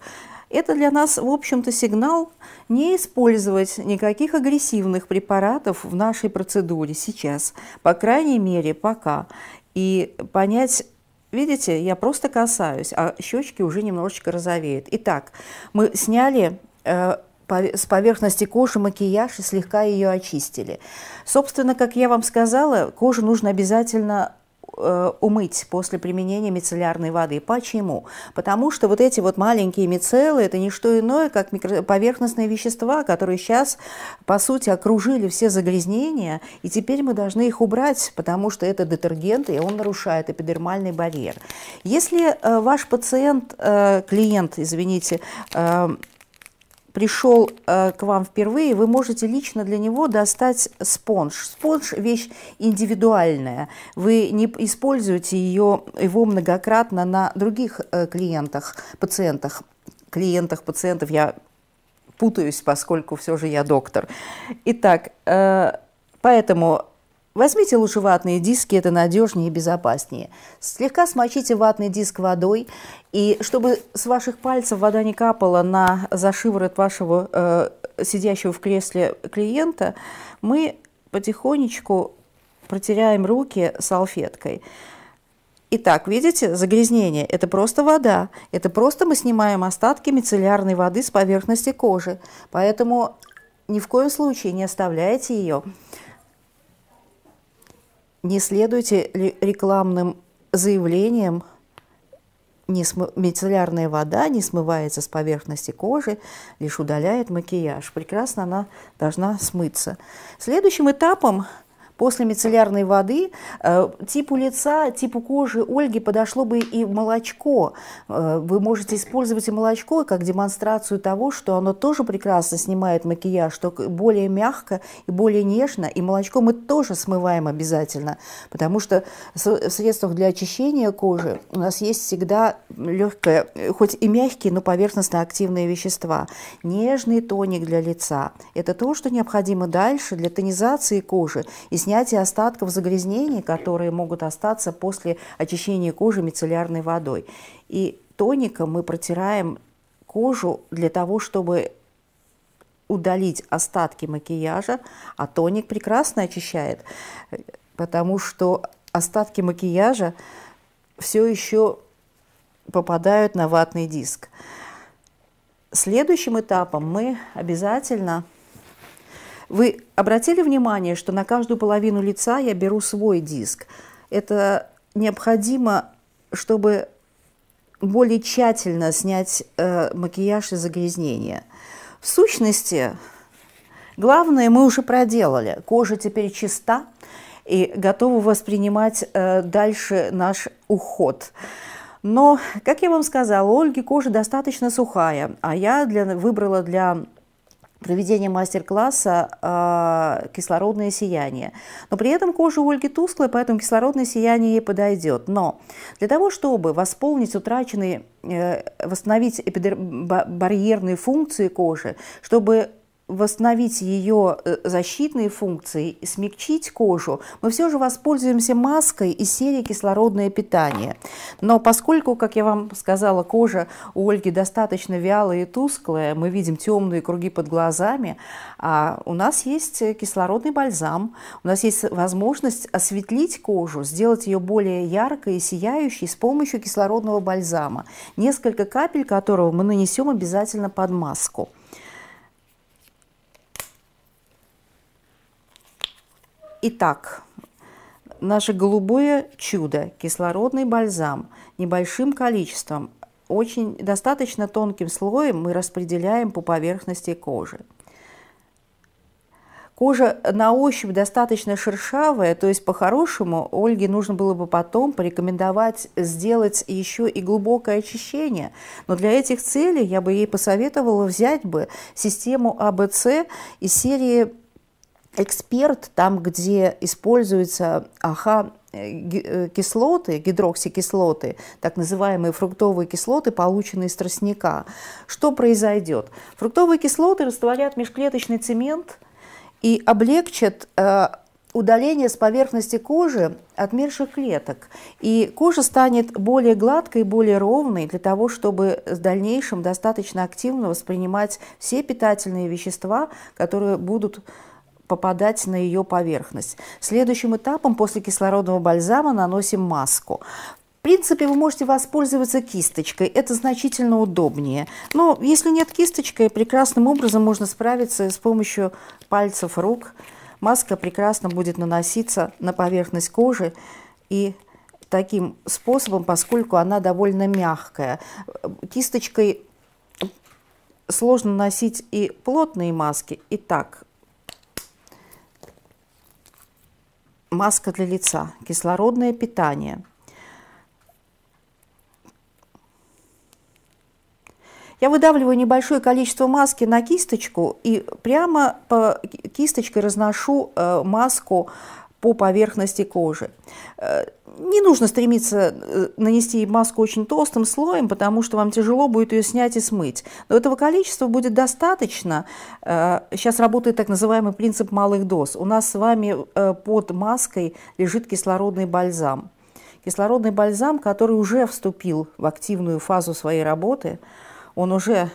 Это для нас, в общем-то, сигнал не использовать никаких агрессивных препаратов в нашей процедуре сейчас, по крайней мере, пока. И понять, видите, я просто касаюсь, а щечки уже немножечко розовеют. Итак, мы сняли Э, с поверхности кожи макияж и слегка ее очистили. Собственно, как я вам сказала, кожу нужно обязательно э, умыть после применения мицеллярной воды. Почему? Потому что вот эти вот маленькие мицеллы – это не что иное, как микро... поверхностные вещества, которые сейчас, по сути, окружили все загрязнения, и теперь мы должны их убрать, потому что это детергент, и он нарушает эпидермальный барьер. Если э, ваш пациент, клиент, извините, пришел э, к вам впервые, вы можете лично для него достать спонж. Спонж – вещь индивидуальная. Вы не используете ее, его многократно на других э, клиентах, пациентах. Клиентах, пациентов я путаюсь, поскольку все же я доктор. Итак, э, поэтому Возьмите лучше ватные диски, это надежнее и безопаснее. Слегка смочите ватный диск водой, и чтобы с ваших пальцев вода не капала на зашиворот вашего э, сидящего в кресле клиента, мы потихонечку протираем руки салфеткой. Итак, видите, загрязнение – это просто вода. Это просто мы снимаем остатки мицеллярной воды с поверхности кожи. Поэтому ни в коем случае не оставляйте ее не следуйте рекламным заявлениям, не см... мицеллярная вода не смывается с поверхности кожи, лишь удаляет макияж. Прекрасно она должна смыться. Следующим этапом После мицеллярной воды э, типу лица, типу кожи Ольги подошло бы и молочко. Э, вы можете использовать и молочко как демонстрацию того, что оно тоже прекрасно снимает макияж, что более мягко и более нежно. И молочко мы тоже смываем обязательно, потому что в средствах для очищения кожи у нас есть всегда легкое, хоть и мягкие, но поверхностно-активные вещества. Нежный тоник для лица – это то, что необходимо дальше для тонизации кожи и снятие остатков загрязнений, которые могут остаться после очищения кожи мицеллярной водой. И тоником мы протираем кожу для того, чтобы удалить остатки макияжа, а тоник прекрасно очищает, потому что остатки макияжа все еще попадают на ватный диск. Следующим этапом мы обязательно вы обратили внимание, что на каждую половину лица я беру свой диск? Это необходимо, чтобы более тщательно снять э, макияж и загрязнение. В сущности, главное мы уже проделали. Кожа теперь чиста и готова воспринимать э, дальше наш уход. Но, как я вам сказала, у Ольги кожа достаточно сухая, а я для, выбрала для проведение мастер-класса э, «Кислородное сияние». Но при этом кожа у Ольги тусклая, поэтому кислородное сияние ей подойдет. Но для того, чтобы восполнить утраченные, э, восстановить эпидер- барьерные функции кожи, чтобы восстановить ее э, защитные функции и смягчить кожу, мы все же воспользуемся маской и серии «Кислородное питание». Но поскольку, как я вам сказала, кожа у Ольги достаточно вялая и тусклая, мы видим темные круги под глазами, а у нас есть э, кислородный бальзам, у нас есть возможность осветлить кожу, сделать ее более яркой и сияющей с помощью кислородного бальзама, несколько капель которого мы нанесем обязательно под маску. Итак, наше голубое чудо, кислородный бальзам, небольшим количеством, очень достаточно тонким слоем мы распределяем по поверхности кожи. Кожа на ощупь достаточно шершавая, то есть по-хорошему Ольге нужно было бы потом порекомендовать сделать еще и глубокое очищение. Но для этих целей я бы ей посоветовала взять бы систему АБЦ из серии эксперт там, где используются аха э, э, кислоты, гидроксикислоты, так называемые фруктовые кислоты, полученные из тростника. Что произойдет? Фруктовые кислоты растворят межклеточный цемент и облегчат э, удаление с поверхности кожи отмерших клеток. И кожа станет более гладкой, более ровной для того, чтобы в дальнейшем достаточно активно воспринимать все питательные вещества, которые будут попадать на ее поверхность. Следующим этапом после кислородного бальзама наносим маску. В принципе, вы можете воспользоваться кисточкой, это значительно удобнее. Но если нет кисточки, прекрасным образом можно справиться с помощью пальцев рук. Маска прекрасно будет наноситься на поверхность кожи и таким способом, поскольку она довольно мягкая. Кисточкой сложно носить и плотные маски, и так маска для лица, кислородное питание. Я выдавливаю небольшое количество маски на кисточку и прямо по кисточкой разношу э, маску по поверхности кожи. Э, не нужно стремиться э, нанести маску очень толстым слоем, потому что вам тяжело будет ее снять и смыть. Но этого количества будет достаточно. Сейчас э, работает так называемый принцип малых доз. У нас с вами под маской лежит кислородный бальзам. Кислородный бальзам, который уже вступил в активную фазу своей работы, он уже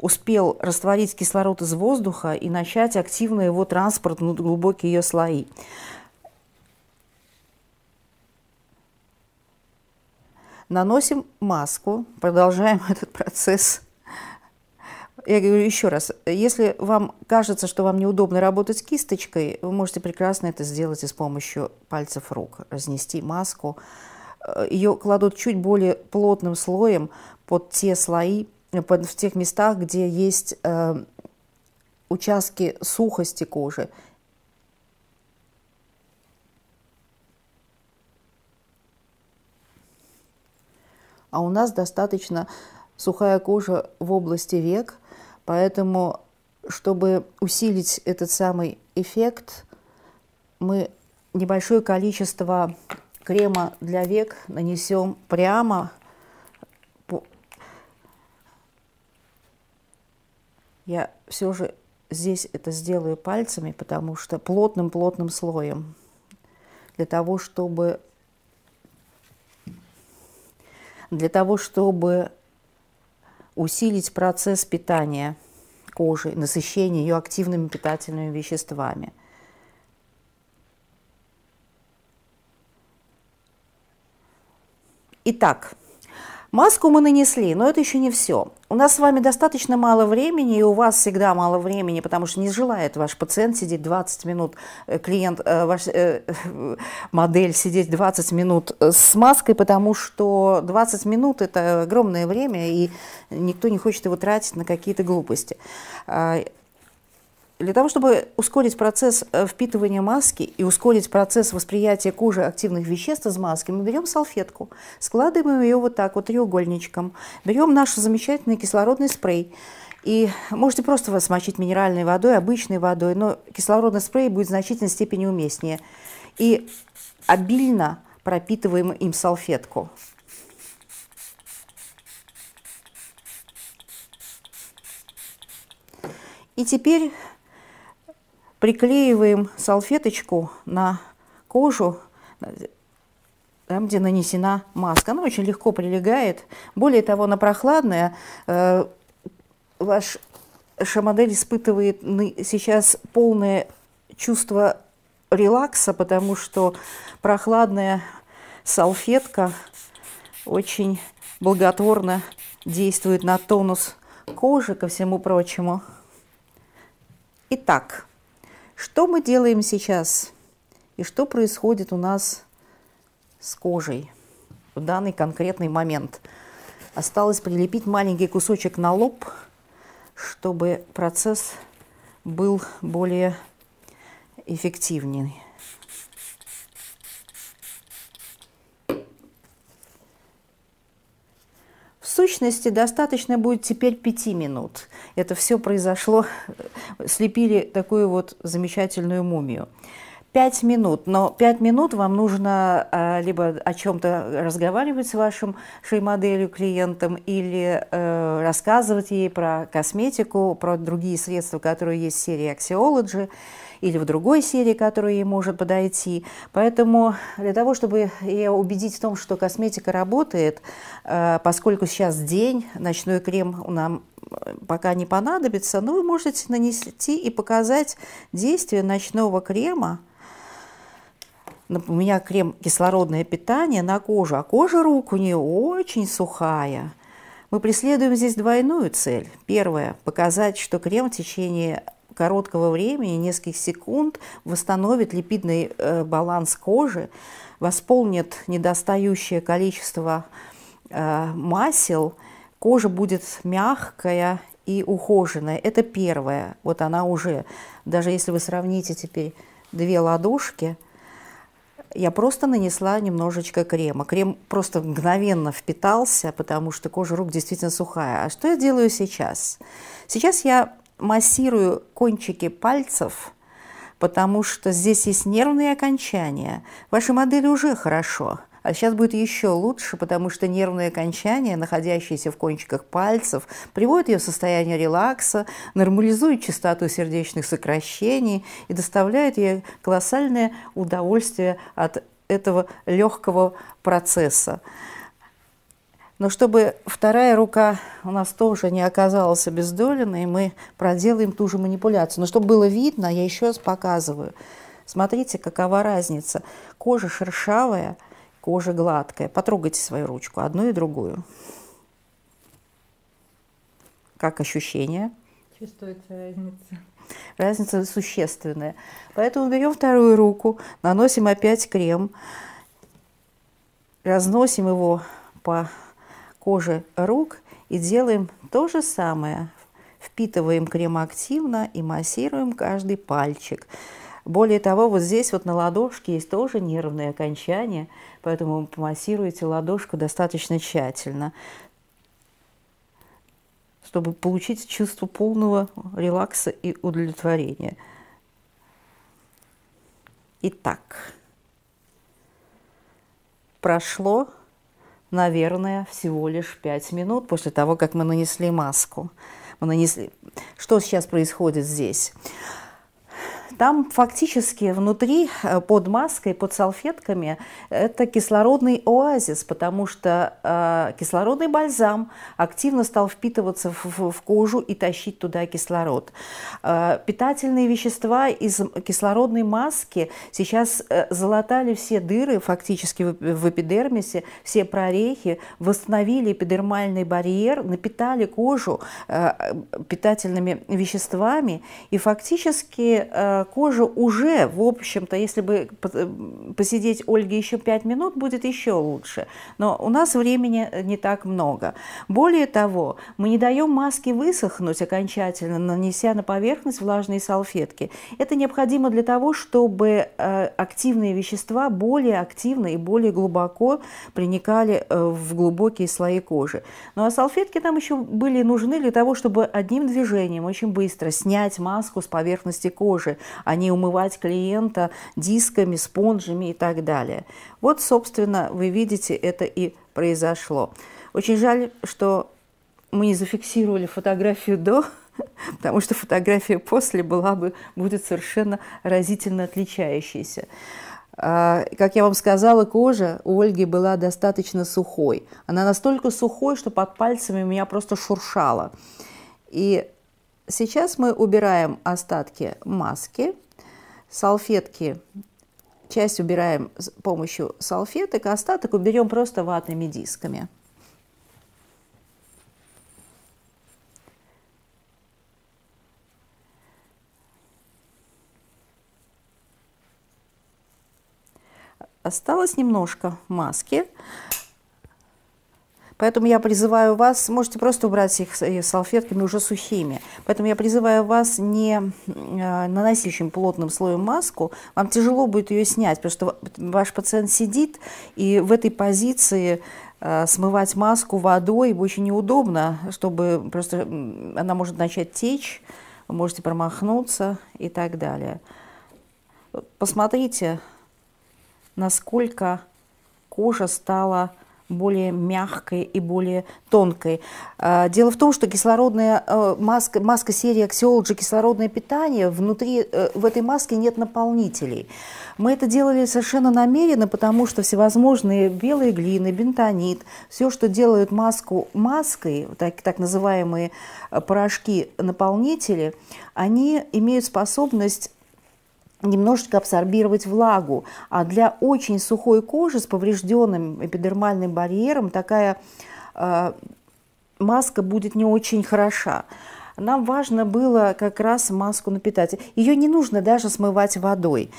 успел растворить кислород из воздуха и начать активный его транспорт в глубокие ее слои. Наносим маску, продолжаем этот процесс. Я говорю еще раз, если вам кажется, что вам неудобно работать кисточкой, вы можете прекрасно это сделать и с помощью пальцев рук. Разнести маску. Э, ее кладут чуть более плотным слоем под те слои, э, под, в тех местах, где есть э, участки сухости кожи – А у нас достаточно сухая кожа в области век, поэтому, чтобы усилить этот самый эффект, мы небольшое количество крема для век нанесем прямо Я все же здесь это сделаю пальцами, потому что плотным-плотным слоем, для того, чтобы для того, чтобы усилить процесс питания кожи, насыщение ее активными питательными веществами. Итак, Маску мы нанесли, но это еще не все. У нас с вами достаточно мало времени, и у вас всегда мало времени, потому что не желает ваш пациент сидеть 20 минут, э, клиент, э, ваш э, модель сидеть 20 минут э, с маской, потому что 20 минут – это огромное время, и никто не хочет его тратить на какие-то глупости. А, для того, чтобы ускорить процесс э, впитывания маски и ускорить процесс восприятия кожи активных веществ из маски, мы берем салфетку, складываем ее вот так вот треугольничком, берем наш замечательный кислородный спрей, и можете просто его смочить минеральной водой, обычной водой, но кислородный спрей будет в значительной степени уместнее. И обильно пропитываем им салфетку. И теперь приклеиваем салфеточку на кожу, там, где нанесена маска. Она очень легко прилегает. Более того, на прохладная э, ваш шамодель испытывает сейчас полное чувство релакса, потому что прохладная салфетка очень благотворно действует на тонус кожи, ко всему прочему. Итак, что мы делаем сейчас и что происходит у нас с кожей в данный конкретный момент? Осталось прилепить маленький кусочек на лоб, чтобы процесс был более эффективнее. сущности достаточно будет теперь пяти минут. Это все произошло, слепили такую вот замечательную мумию. Пять минут, но пять минут вам нужно а, либо о чем-то разговаривать с вашим шей-моделью, клиентом, или э, рассказывать ей про косметику, про другие средства, которые есть в серии Axiology или в другой серии, которая ей может подойти. Поэтому для того, чтобы ее убедить в том, что косметика работает, э, поскольку сейчас день, ночной крем нам э, пока не понадобится, но ну, вы можете нанести и показать действие ночного крема, у меня крем кислородное питание на кожу, а кожа рук у нее очень сухая. Мы преследуем здесь двойную цель. Первое – показать, что крем в течение короткого времени, нескольких секунд, восстановит липидный э, баланс кожи, восполнит недостающее количество э, масел, кожа будет мягкая и ухоженная. Это первое. Вот она уже, даже если вы сравните теперь две ладошки, я просто нанесла немножечко крема. Крем просто мгновенно впитался, потому что кожа рук действительно сухая. А что я делаю сейчас? Сейчас я массирую кончики пальцев, потому что здесь есть нервные окончания. Ваша модель уже хорошо, а сейчас будет еще лучше, потому что нервные окончания, находящиеся в кончиках пальцев, приводят ее в состояние релакса, нормализуют частоту сердечных сокращений и доставляют ей колоссальное удовольствие от этого легкого процесса. Но чтобы вторая рука у нас тоже не оказалась обездолена, и мы проделаем ту же манипуляцию. Но чтобы было видно, я еще раз показываю. Смотрите, какова разница. Кожа шершавая, кожа гладкая. Потрогайте свою ручку, одну и другую. Как ощущение? Чувствуется разница. Разница существенная. Поэтому берем вторую руку, наносим опять крем, разносим его по кожи рук и делаем то же самое. Впитываем крем активно и массируем каждый пальчик. Более того, вот здесь вот на ладошке есть тоже нервные окончания, поэтому помассируйте ладошку достаточно тщательно, чтобы получить чувство полного релакса и удовлетворения. Итак, прошло наверное, всего лишь 5 минут после того, как мы нанесли маску. Мы нанесли... Что сейчас происходит здесь? Там фактически внутри, э, под маской, под салфетками, это кислородный оазис, потому что э, кислородный бальзам активно стал впитываться в, в кожу и тащить туда кислород. Э, питательные вещества из кислородной маски сейчас э, залатали все дыры фактически в, в эпидермисе, все прорехи, восстановили эпидермальный барьер, напитали кожу э, э питательными веществами, и фактически э, кожа уже, в общем-то, если бы э, посидеть Ольге еще 5 минут, будет еще лучше. Но у нас времени э, не так много. Более того, мы не даем маске высохнуть окончательно, нанеся на поверхность влажные салфетки. Это необходимо для того, чтобы э, активные вещества более активно и более глубоко проникали в глубокие слои кожи. Ну а салфетки нам еще были нужны для того, чтобы одним движением очень быстро снять маску с поверхности кожи, а не умывать клиента дисками, спонжами и так далее. Вот, собственно, вы видите, это и произошло. Очень жаль, что мы не зафиксировали фотографию до, потому что фотография после была бы, будет совершенно разительно отличающейся. А, как я вам сказала, кожа у Ольги была достаточно сухой. Она настолько сухой, что под пальцами меня просто шуршала. И Сейчас мы убираем остатки маски, салфетки, часть убираем с помощью салфеток, а остаток уберем просто ватными дисками. Осталось немножко маски. Поэтому я призываю вас, можете просто убрать их э, салфетками уже сухими. Поэтому я призываю вас не э, наносить очень плотным слоем маску. Вам тяжело будет ее снять, потому что ваш пациент сидит, и в этой позиции э, смывать маску водой очень неудобно, чтобы просто она может начать течь, вы можете промахнуться и так далее. Посмотрите, насколько кожа стала более мягкой и более тонкой. А, дело в том, что кислородная э, маска, маска серии Axiology «Кислородное питание», внутри э, в этой маске нет наполнителей. Мы это делали совершенно намеренно, потому что всевозможные белые глины, бентонит, все, что делают маску маской, так, так называемые э, порошки-наполнители, они имеют способность немножечко абсорбировать влагу. А для очень сухой кожи с поврежденным эпидермальным барьером такая э, маска будет не очень хороша нам важно было как раз маску напитать. Ее не нужно даже смывать водой.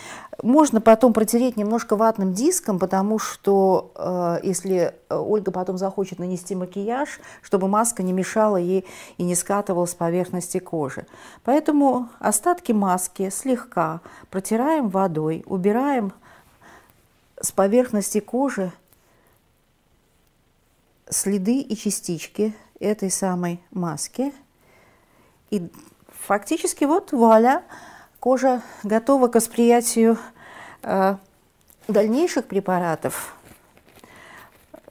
Можно потом протереть немножко ватным диском, потому что э, если э, Ольга потом захочет нанести макияж, чтобы маска не мешала ей и не скатывалась с поверхности кожи. Поэтому остатки маски слегка протираем водой, убираем с поверхности кожи следы и частички этой самой маски – и фактически вот вуаля, кожа готова к восприятию э, дальнейших препаратов.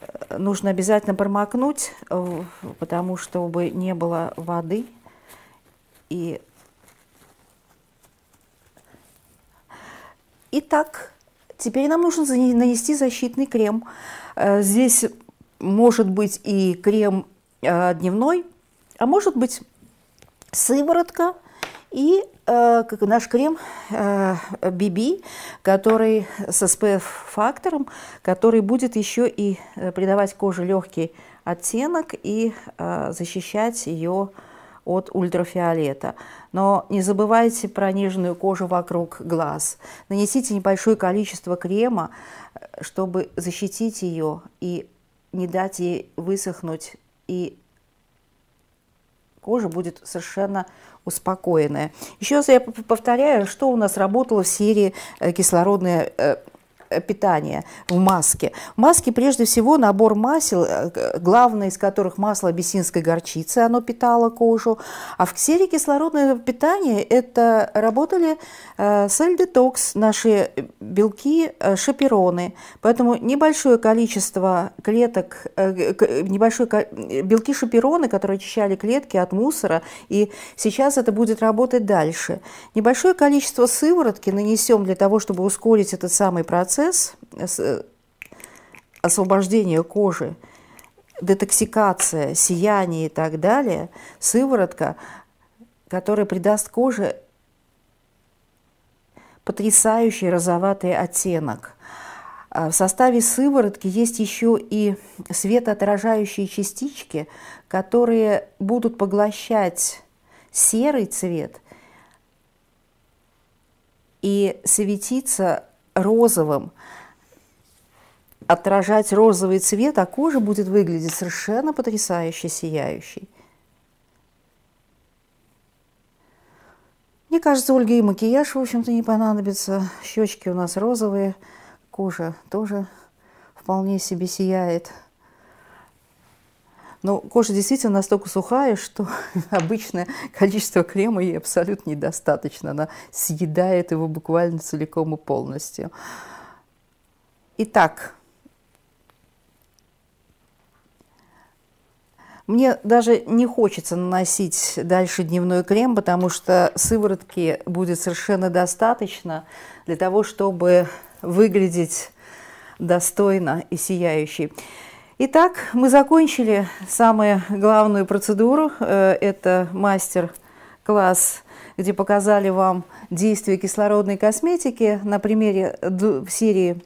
Э, нужно обязательно промокнуть, э, потому чтобы не было воды. И Итак, теперь нам нужно нанести защитный крем. Э, здесь может быть и крем дневной, а может быть сыворотка и э, наш крем э, BB, который с SPF-фактором, который будет еще и э, придавать коже легкий оттенок и э, защищать ее от ультрафиолета. Но не забывайте про нежную кожу вокруг глаз. Нанесите небольшое количество крема, э, чтобы защитить ее и не дать ей высохнуть и кожа будет совершенно успокоенная. Еще раз я повторяю, что у нас работало в серии э, кислородная э, Э, питания в маске. В маске прежде всего набор масел, э, главное из которых масло бессинской горчицы, оно питало кожу. А в ксере кислородное питание – это работали э, сельдетокс, наши белки, шапероны. Поэтому небольшое количество клеток, небольшое белки шапероны, которые очищали клетки от мусора, и сейчас это будет работать дальше. Небольшое количество сыворотки нанесем для того, чтобы ускорить этот самый процесс, процесс э, э, освобождения кожи, детоксикация, сияние и так далее, сыворотка, которая придаст коже потрясающий розоватый оттенок. А в составе сыворотки есть еще и светоотражающие частички, которые будут поглощать серый цвет и светиться розовым, отражать розовый цвет, а кожа будет выглядеть совершенно потрясающе сияющей. Мне кажется, Ольге и макияж, в общем-то, не понадобится. Щечки у нас розовые, кожа тоже вполне себе сияет. Но ну, кожа действительно настолько сухая, что обычное количество крема ей абсолютно недостаточно. Она съедает его буквально целиком и полностью. Итак, Мне даже не хочется наносить дальше дневной крем, потому что сыворотки будет совершенно достаточно для того, чтобы выглядеть достойно и сияющий. Итак, мы закончили самую главную процедуру. Э, это мастер-класс, где показали вам действие кислородной косметики на примере серии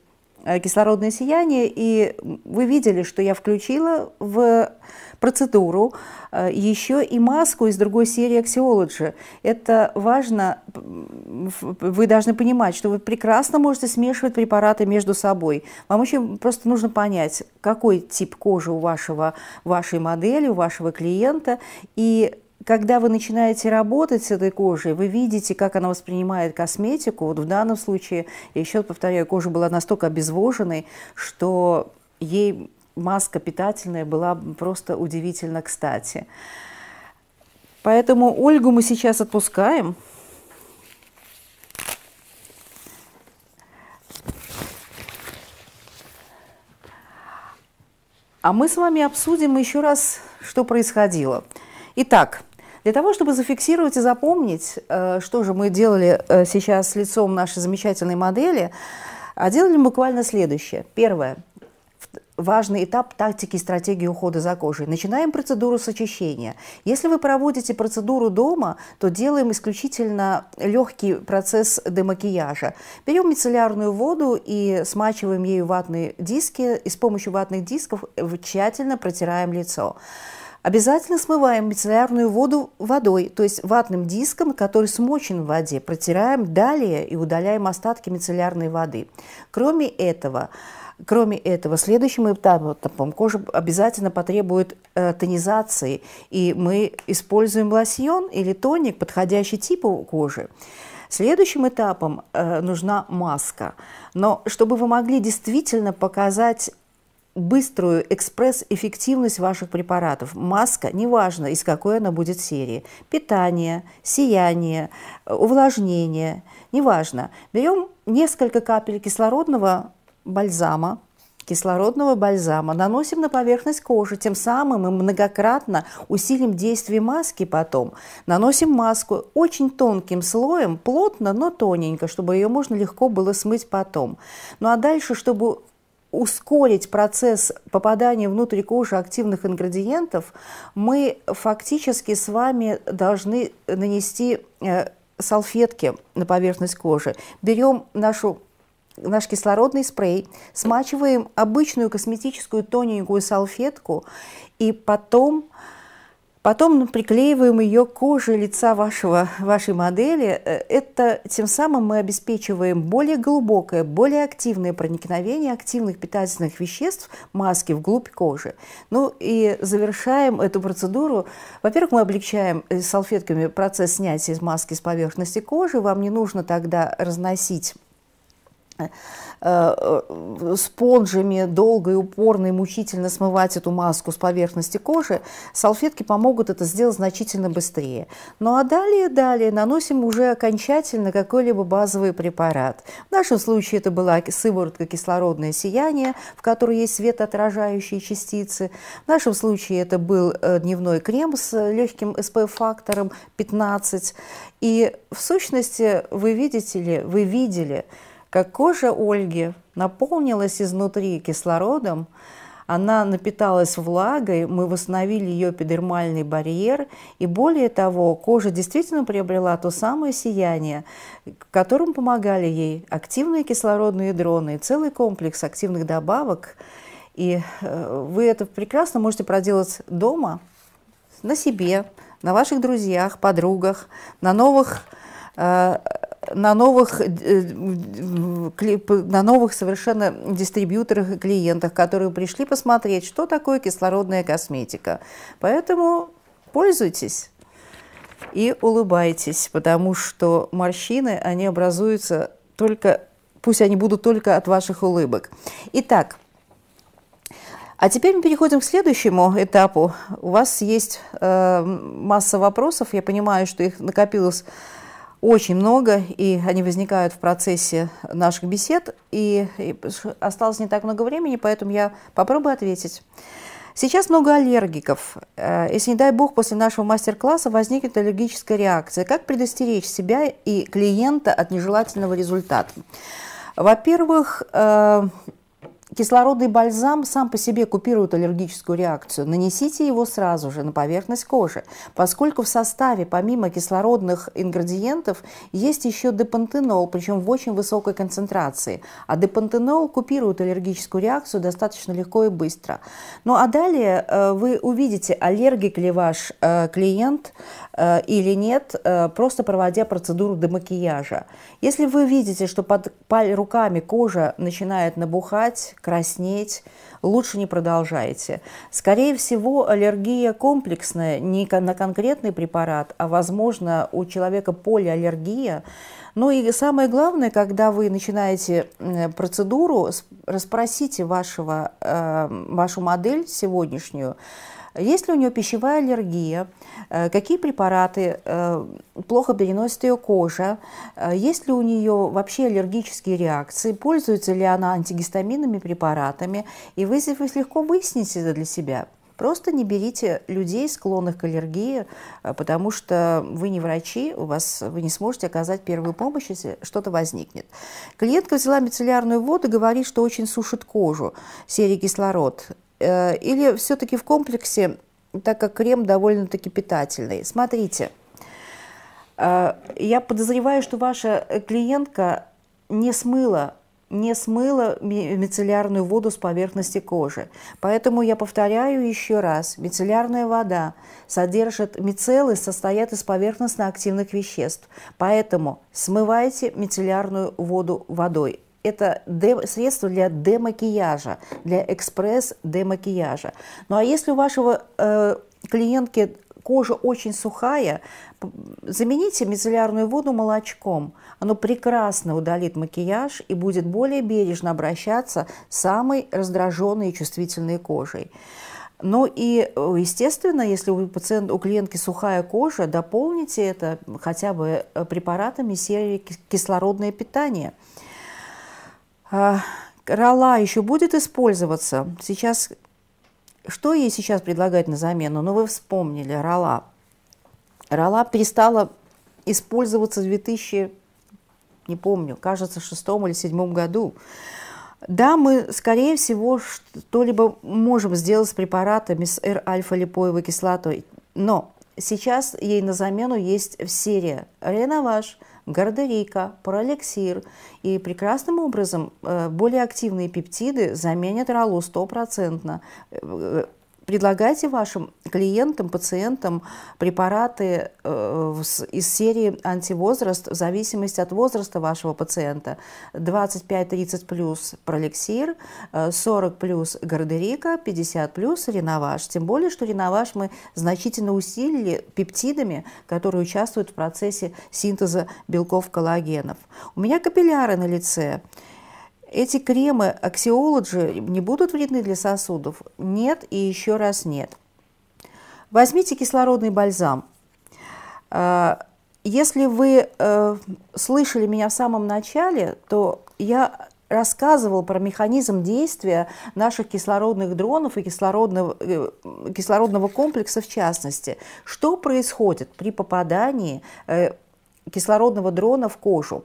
э, «Кислородное сияние». И вы видели, что я включила в процедуру, э, еще и маску из другой серии Axiology. Это важно, вы должны понимать, что вы прекрасно можете смешивать препараты между собой. Вам очень просто нужно понять, какой тип кожи у вашего, вашей модели, у вашего клиента, и когда вы начинаете работать с этой кожей, вы видите, как она воспринимает косметику. Вот в данном случае, я еще повторяю, кожа была настолько обезвоженной, что ей маска питательная была просто удивительно кстати. Поэтому Ольгу мы сейчас отпускаем. А мы с вами обсудим еще раз, что происходило. Итак, для того, чтобы зафиксировать и запомнить, э, что же мы делали э, сейчас с лицом нашей замечательной модели, а делали буквально следующее. Первое – важный этап тактики и стратегии ухода за кожей. Начинаем процедуру с очищения. Если вы проводите процедуру дома, то делаем исключительно легкий процесс демакияжа. Берем мицеллярную воду и смачиваем ею ватные диски, и с помощью ватных дисков тщательно протираем лицо. Обязательно смываем мицеллярную воду водой, то есть ватным диском, который смочен в воде. Протираем далее и удаляем остатки мицеллярной воды. Кроме этого, Кроме этого, следующим этапом кожа обязательно потребует э, тонизации, и мы используем лосьон или тоник, подходящий типу кожи. Следующим этапом э, нужна маска. Но чтобы вы могли действительно показать быструю экспресс-эффективность ваших препаратов. Маска, неважно, из какой она будет серии. Питание, сияние, э, увлажнение, неважно. Берем несколько капель кислородного бальзама, кислородного бальзама наносим на поверхность кожи, тем самым мы многократно усилим действие маски потом. Наносим маску очень тонким слоем, плотно, но тоненько, чтобы ее можно легко было смыть потом. Ну а дальше, чтобы ускорить процесс попадания внутрь кожи активных ингредиентов, мы фактически с вами должны нанести э, салфетки на поверхность кожи. Берем нашу наш кислородный спрей, смачиваем обычную косметическую тоненькую салфетку и потом, потом приклеиваем ее к коже лица вашего, вашей модели. Э, это тем самым мы обеспечиваем более глубокое, более активное проникновение активных питательных веществ маски вглубь кожи. Ну и завершаем эту процедуру. Во-первых, мы облегчаем э, салфетками процесс снятия маски с поверхности кожи. Вам не нужно тогда разносить Э, спонжами долго и упорно и мучительно смывать эту маску с поверхности кожи, салфетки помогут это сделать значительно быстрее. Ну а далее, далее наносим уже окончательно какой-либо базовый препарат. В нашем случае это была сыворотка кислородное сияние, в которой есть светоотражающие частицы. В нашем случае это был э, дневной крем с легким SPF-фактором 15. И в сущности, вы видите ли, вы видели, как кожа Ольги наполнилась изнутри кислородом, она напиталась влагой, мы восстановили ее эпидермальный барьер, и более того, кожа действительно приобрела то самое сияние, которым помогали ей активные кислородные дроны, целый комплекс активных добавок. И э, вы это прекрасно можете проделать дома, на себе, на ваших друзьях, подругах, на новых э, на новых, э, на новых совершенно дистрибьюторах и клиентах, которые пришли посмотреть, что такое кислородная косметика. Поэтому пользуйтесь и улыбайтесь, потому что морщины, они образуются только, пусть они будут только от ваших улыбок. Итак, а теперь мы переходим к следующему этапу. У вас есть э, масса вопросов, я понимаю, что их накопилось очень много, и они возникают в процессе наших бесед, и, осталось не так много времени, поэтому я попробую ответить. Сейчас много аллергиков. Э, если, не дай бог, после нашего мастер-класса возникнет аллергическая реакция, как предостеречь себя и клиента от нежелательного результата? Во-первых, э, Кислородный бальзам сам по себе купирует аллергическую реакцию. Нанесите его сразу же на поверхность кожи, поскольку в составе помимо кислородных ингредиентов есть еще депантенол, причем в очень высокой концентрации. А депантенол купирует аллергическую реакцию достаточно легко и быстро. Ну а далее э, вы увидите, аллергик ли ваш э, клиент, Э, или нет, э, просто проводя процедуру демакияжа. Если вы видите, что под руками кожа начинает набухать, краснеть, лучше не продолжайте. Скорее всего, аллергия комплексная, не на конкретный препарат, а, возможно, у человека полиаллергия. Ну и самое главное, когда вы начинаете э, процедуру, расспросите вашего, вашу модель сегодняшнюю, есть ли у нее пищевая аллергия? Э, какие препараты э, плохо переносит ее кожа? Э, есть ли у нее вообще аллергические реакции? Пользуется ли она антигистаминными препаратами? И вы легко выясните это для себя. Просто не берите людей, склонных к аллергии, потому что вы не врачи, у вас, вы не сможете оказать первую помощь, если что-то возникнет. Клиентка взяла мицеллярную воду, говорит, что очень сушит кожу, серий кислород. Э, или все-таки в комплексе, так как крем довольно-таки питательный? Смотрите, э, я подозреваю, что ваша клиентка не смыла не смыла мицеллярную воду с поверхности кожи. Поэтому я повторяю еще раз, мицеллярная вода содержит мицеллы, состоят из поверхностно-активных веществ. Поэтому смывайте мицеллярную воду водой это средство для демакияжа, для экспресс-демакияжа. Ну а если у вашего э, клиентки кожа очень сухая, замените мицеллярную воду молочком. Оно прекрасно удалит макияж и будет более бережно обращаться с самой раздраженной и чувствительной кожей. Ну и, э, естественно, если у, пациента, у клиентки сухая кожа, дополните это хотя бы э, препаратами серии кислородное питание – а, Рола еще будет использоваться. Сейчас что ей сейчас предлагать на замену? Ну, вы вспомнили, Рола. Рола перестала использоваться в 2000, не помню, кажется, шестом или седьмом году. Да, мы, скорее всего, что-либо можем сделать с препаратами с R-альфа-липоевой кислотой, но сейчас ей на замену есть серия Реноваж – гордорейка, паралексир. И прекрасным образом э, более активные пептиды заменят ралу стопроцентно. Э, э, предлагайте вашим клиентам, пациентам препараты э, из серии антивозраст в зависимости от возраста вашего пациента. 25-30 плюс пролексир, 40 э, плюс гардерика, 50 плюс реноваж. Тем более, что реноваж мы значительно усилили пептидами, которые участвуют в процессе синтеза белков коллагенов. У меня капилляры на лице. Эти кремы аксиологи не будут вредны для сосудов? Нет и еще раз нет. Возьмите кислородный бальзам. А, если вы э, слышали меня в самом начале, то я рассказывал про механизм действия наших кислородных дронов и кислородного, э, кислородного комплекса в частности. Что происходит при попадании э, кислородного дрона в кожу?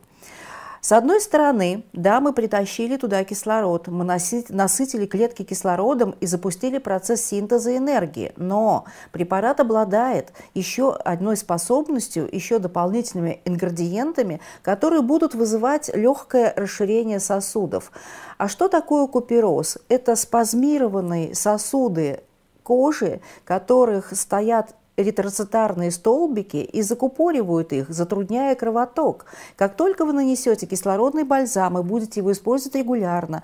С одной стороны, да, мы притащили туда кислород, мы насытили клетки кислородом и запустили процесс синтеза энергии, но препарат обладает еще одной способностью, еще дополнительными ингредиентами, которые будут вызывать легкое расширение сосудов. А что такое купероз? Это спазмированные сосуды кожи, которых стоят эритроцитарные столбики и закупоривают их, затрудняя кровоток. Как только вы нанесете кислородный бальзам и будете его использовать регулярно,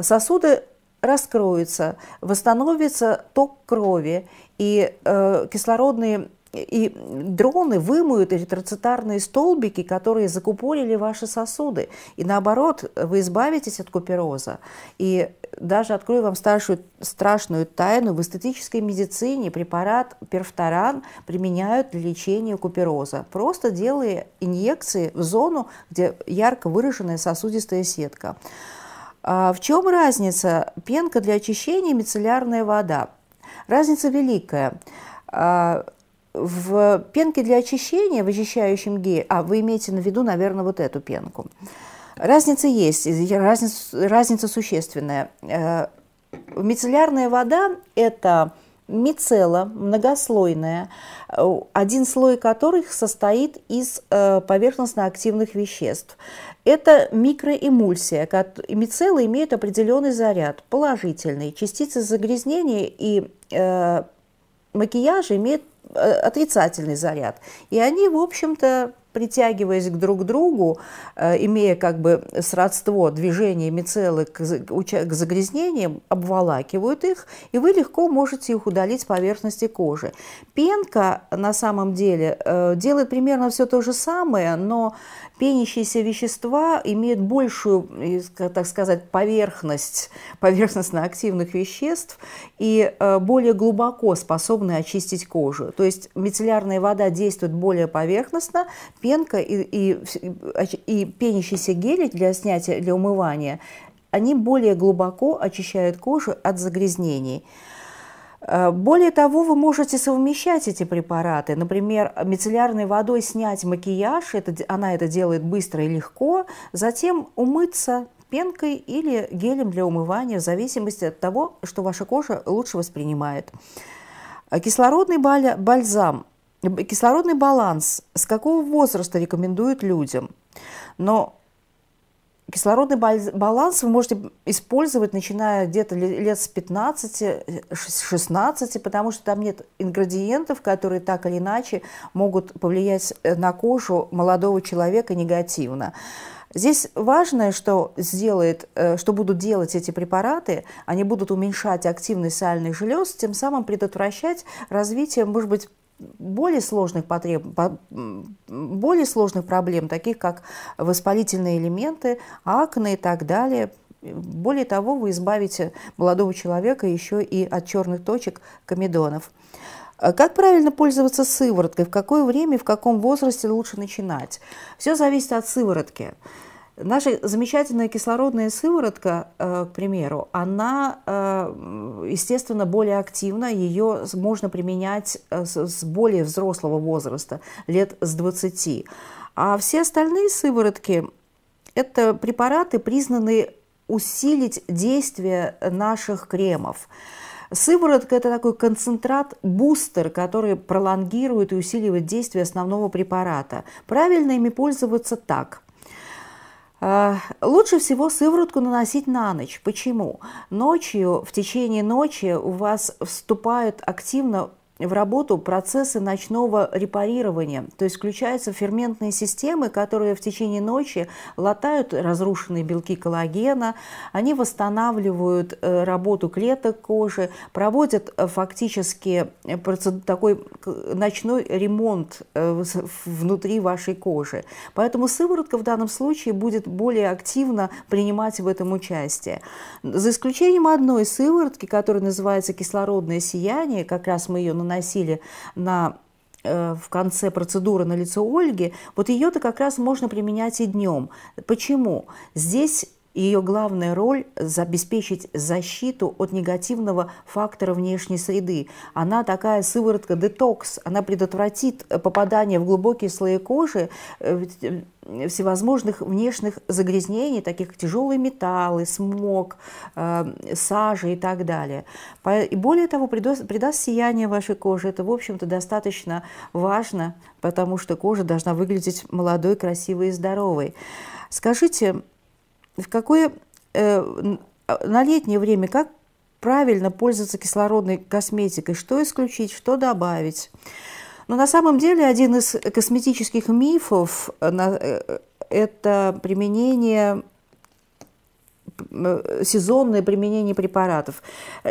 сосуды раскроются, восстановится ток крови, и э, кислородные и дроны вымоют эритроцитарные столбики, которые закупорили ваши сосуды. И наоборот, вы избавитесь от купероза. И даже открою вам старшую, страшную тайну. В эстетической медицине препарат перфторан применяют для лечения купероза, просто делая инъекции в зону, где ярко выраженная сосудистая сетка. А в чем разница? Пенка для очищения и мицеллярная вода. Разница великая а в пенке для очищения, в очищающем геле, а вы имеете на виду, наверное, вот эту пенку. Разница есть, разница, разница существенная. Э, мицеллярная вода – это мицелла многослойная, э, один слой которых состоит из э, поверхностно-активных веществ. Это микроэмульсия. Мицелла имеет определенный заряд, положительный. Частицы загрязнения и макияжа имеют Э, отрицательный заряд. И они, в общем-то, притягиваясь к друг другу, э, имея как бы сродство движения мицеллы к загрязнениям, обволакивают их, и вы легко можете их удалить с поверхности кожи. Пенка на самом деле э, делает примерно все то же самое, но пенящиеся вещества имеют большую, так сказать, поверхность, поверхностно-активных веществ и э, более глубоко способны очистить кожу. То есть мицеллярная вода действует более поверхностно, пенка и, и, и пенящийся гель для снятия, для умывания, они более глубоко очищают кожу от загрязнений. Э, более того, вы можете совмещать эти препараты. Например, мицеллярной водой снять макияж, это, она это делает быстро и легко, затем умыться пенкой или гелем для умывания, в зависимости от того, что ваша кожа лучше воспринимает. Э, кислородный бальзам Кислородный баланс. С какого возраста рекомендуют людям? Но кислородный баланс вы можете использовать, начиная где-то лет с 15-16, э, потому что там нет ингредиентов, которые так или иначе могут повлиять э, на кожу молодого человека негативно. Здесь важное, что, сделает, э, что будут делать эти препараты, они будут уменьшать активность сальных желез, тем самым предотвращать развитие, может быть, более сложных, потреб... более сложных проблем, таких как воспалительные элементы, акне и так далее. Более того, вы избавите молодого человека еще и от черных точек комедонов. А как правильно пользоваться сывороткой? В какое время и в каком возрасте лучше начинать? Все зависит от сыворотки. Наша замечательная кислородная сыворотка, э, к примеру, она, э, естественно, более активна, ее можно применять э, с более взрослого возраста, лет с 20. А все остальные сыворотки – это препараты, признанные усилить действие наших кремов. Сыворотка – это такой концентрат-бустер, который пролонгирует и усиливает действие основного препарата. Правильно ими пользоваться так – а, лучше всего сыворотку наносить на ночь. Почему? Ночью, в течение ночи у вас вступают активно в работу процессы ночного репарирования, то есть включаются ферментные системы, которые в течение ночи латают разрушенные белки коллагена, они восстанавливают э, работу клеток кожи, проводят э, фактически э, такой ночной ремонт внутри вашей кожи. Поэтому сыворотка в данном случае будет более активно принимать в этом участие. За исключением одной сыворотки, которая называется кислородное сияние, как раз мы ее наносим наносили на э, в конце процедуры на лицо Ольги, вот ее-то как раз можно применять и днем. Почему? Здесь ее главная роль – обеспечить защиту от негативного фактора внешней среды. Она такая сыворотка детокс, она предотвратит э, попадание в глубокие слои кожи э, э, всевозможных внешних загрязнений, таких как тяжелые металлы, смог, эм, сажа и так далее. И более того, придаст, придаст сияние вашей коже. Это, в общем-то, достаточно важно, потому что кожа должна выглядеть молодой, красивой и здоровой. Скажите, в какое э, а, на летнее время как правильно пользоваться кислородной косметикой, что исключить, что добавить. Но ну, на самом деле один из косметических мифов э, э, это применение э, сезонное применение препаратов.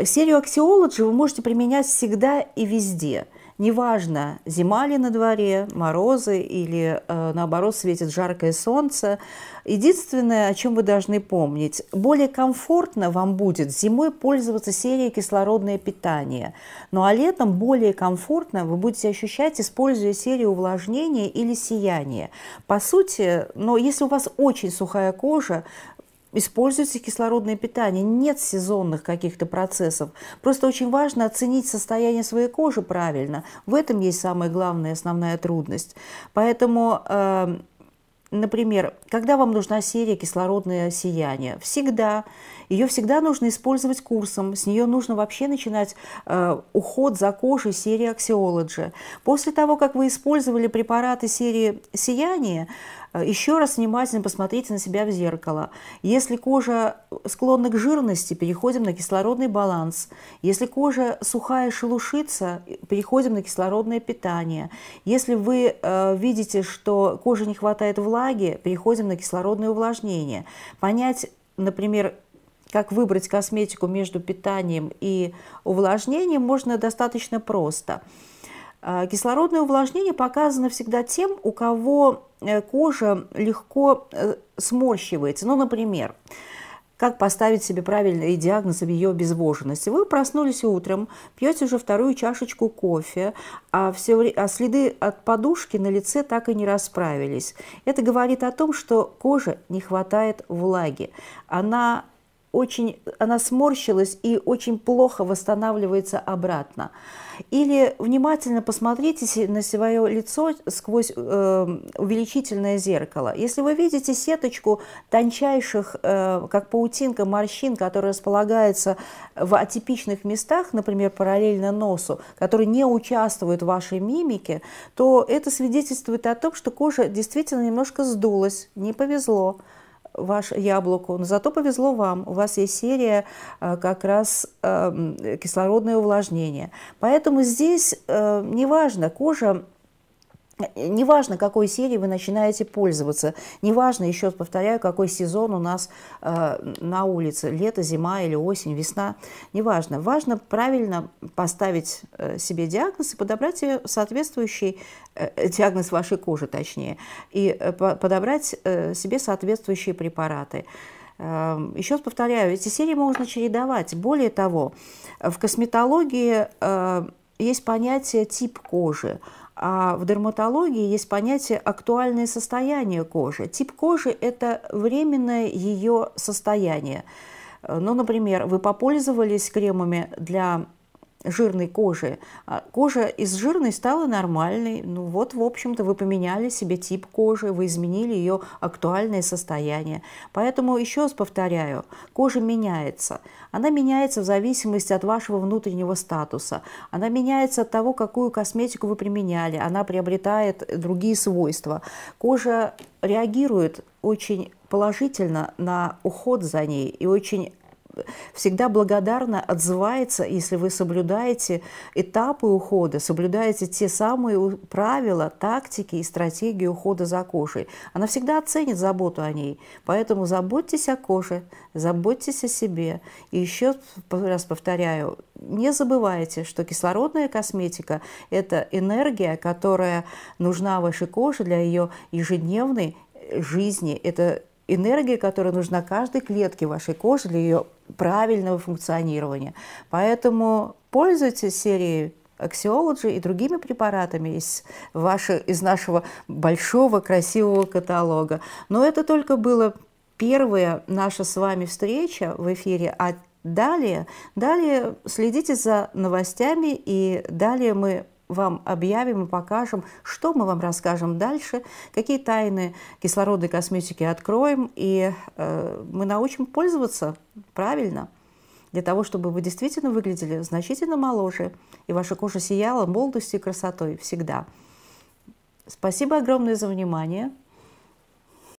Серию аксиологи вы можете применять всегда и везде – Неважно, зима ли на дворе, морозы или, э, наоборот, светит жаркое солнце. Единственное, о чем вы должны помнить, более комфортно вам будет зимой пользоваться серией кислородное питание. Ну а летом более комфортно вы будете ощущать, используя серию увлажнения или сияния. По сути, но если у вас очень сухая кожа, используется кислородное питание, нет сезонных каких-то процессов. Просто очень важно оценить состояние своей кожи правильно. В этом есть самая главная основная трудность. Поэтому э Например, когда вам нужна серия кислородное сияние, всегда ее всегда нужно использовать курсом. С нее нужно вообще начинать э, уход за кожей серии Axiology. После того, как вы использовали препараты серии сияния Э, Еще раз внимательно посмотрите на себя в зеркало. Если кожа э, склонна к жирности, переходим на кислородный баланс. Если кожа сухая шелушится, э, переходим на кислородное питание. Если вы э, видите, что коже не хватает влаги, переходим на кислородное увлажнение. Понять, например, как выбрать косметику между питанием и увлажнением можно достаточно просто. А, кислородное увлажнение показано всегда тем, у кого э, кожа легко э, сморщивается. Ну, например, как поставить себе правильный диагноз ее обезвоженности. Вы проснулись утром, пьете уже вторую чашечку кофе, а, все, а следы от подушки на лице так и не расправились. Это говорит о том, что кожа не хватает влаги. Она очень, она сморщилась и очень плохо восстанавливается обратно. Или внимательно посмотрите на свое лицо сквозь э, увеличительное зеркало. Если вы видите сеточку тончайших, э, как паутинка, морщин, которые располагаются в атипичных местах, например, параллельно носу, которые не участвуют в вашей мимике, то это свидетельствует о том, что кожа действительно немножко сдулась, не повезло ваше яблоко, Но зато повезло вам, у вас есть серия э, как раз эм, кислородное увлажнение. Поэтому здесь э, неважно, кожа Э, неважно, какой серией вы начинаете пользоваться, неважно, еще раз повторяю, какой сезон у нас э, на улице, лето, зима или осень, весна, неважно. Важно правильно поставить э, себе диагноз и подобрать соответствующий, э, э, диагноз вашей кожи точнее, и э, подобрать э, себе соответствующие препараты. Эм, еще раз повторяю, эти серии можно чередовать. Более того, в косметологии э, есть понятие тип кожи – а в дерматологии есть понятие актуальное состояние кожи. Тип кожи – это временное ее состояние. Э, ну, например, вы попользовались кремами для жирной кожи. А, кожа из жирной стала нормальной. Ну вот, в общем-то, вы поменяли себе тип кожи, вы изменили ее актуальное состояние. Поэтому, еще раз повторяю, кожа меняется. Она меняется в зависимости от вашего внутреннего статуса. Она меняется от того, какую косметику вы применяли. Она приобретает другие свойства. Кожа реагирует очень положительно на уход за ней и очень всегда благодарно отзывается, если вы соблюдаете этапы ухода, соблюдаете те самые правила, тактики и стратегии ухода за кошей. Она всегда оценит заботу о ней. Поэтому заботьтесь о коже, заботьтесь о себе. И еще раз повторяю, не забывайте, что кислородная косметика – это энергия, которая нужна вашей коже для ее ежедневной жизни. Это энергия, которая нужна каждой клетке вашей кожи для ее правильного функционирования. Поэтому пользуйтесь серией Axiology и другими препаратами из, ваше, из нашего большого красивого каталога. Но это только было первая наша с вами встреча в эфире, а далее, далее следите за новостями, и далее мы вам объявим и покажем, что мы вам расскажем дальше, какие тайны кислородной косметики откроем, и э, мы научим пользоваться правильно для того, чтобы вы действительно выглядели значительно моложе, и ваша кожа сияла молодостью и красотой всегда. Спасибо огромное за внимание.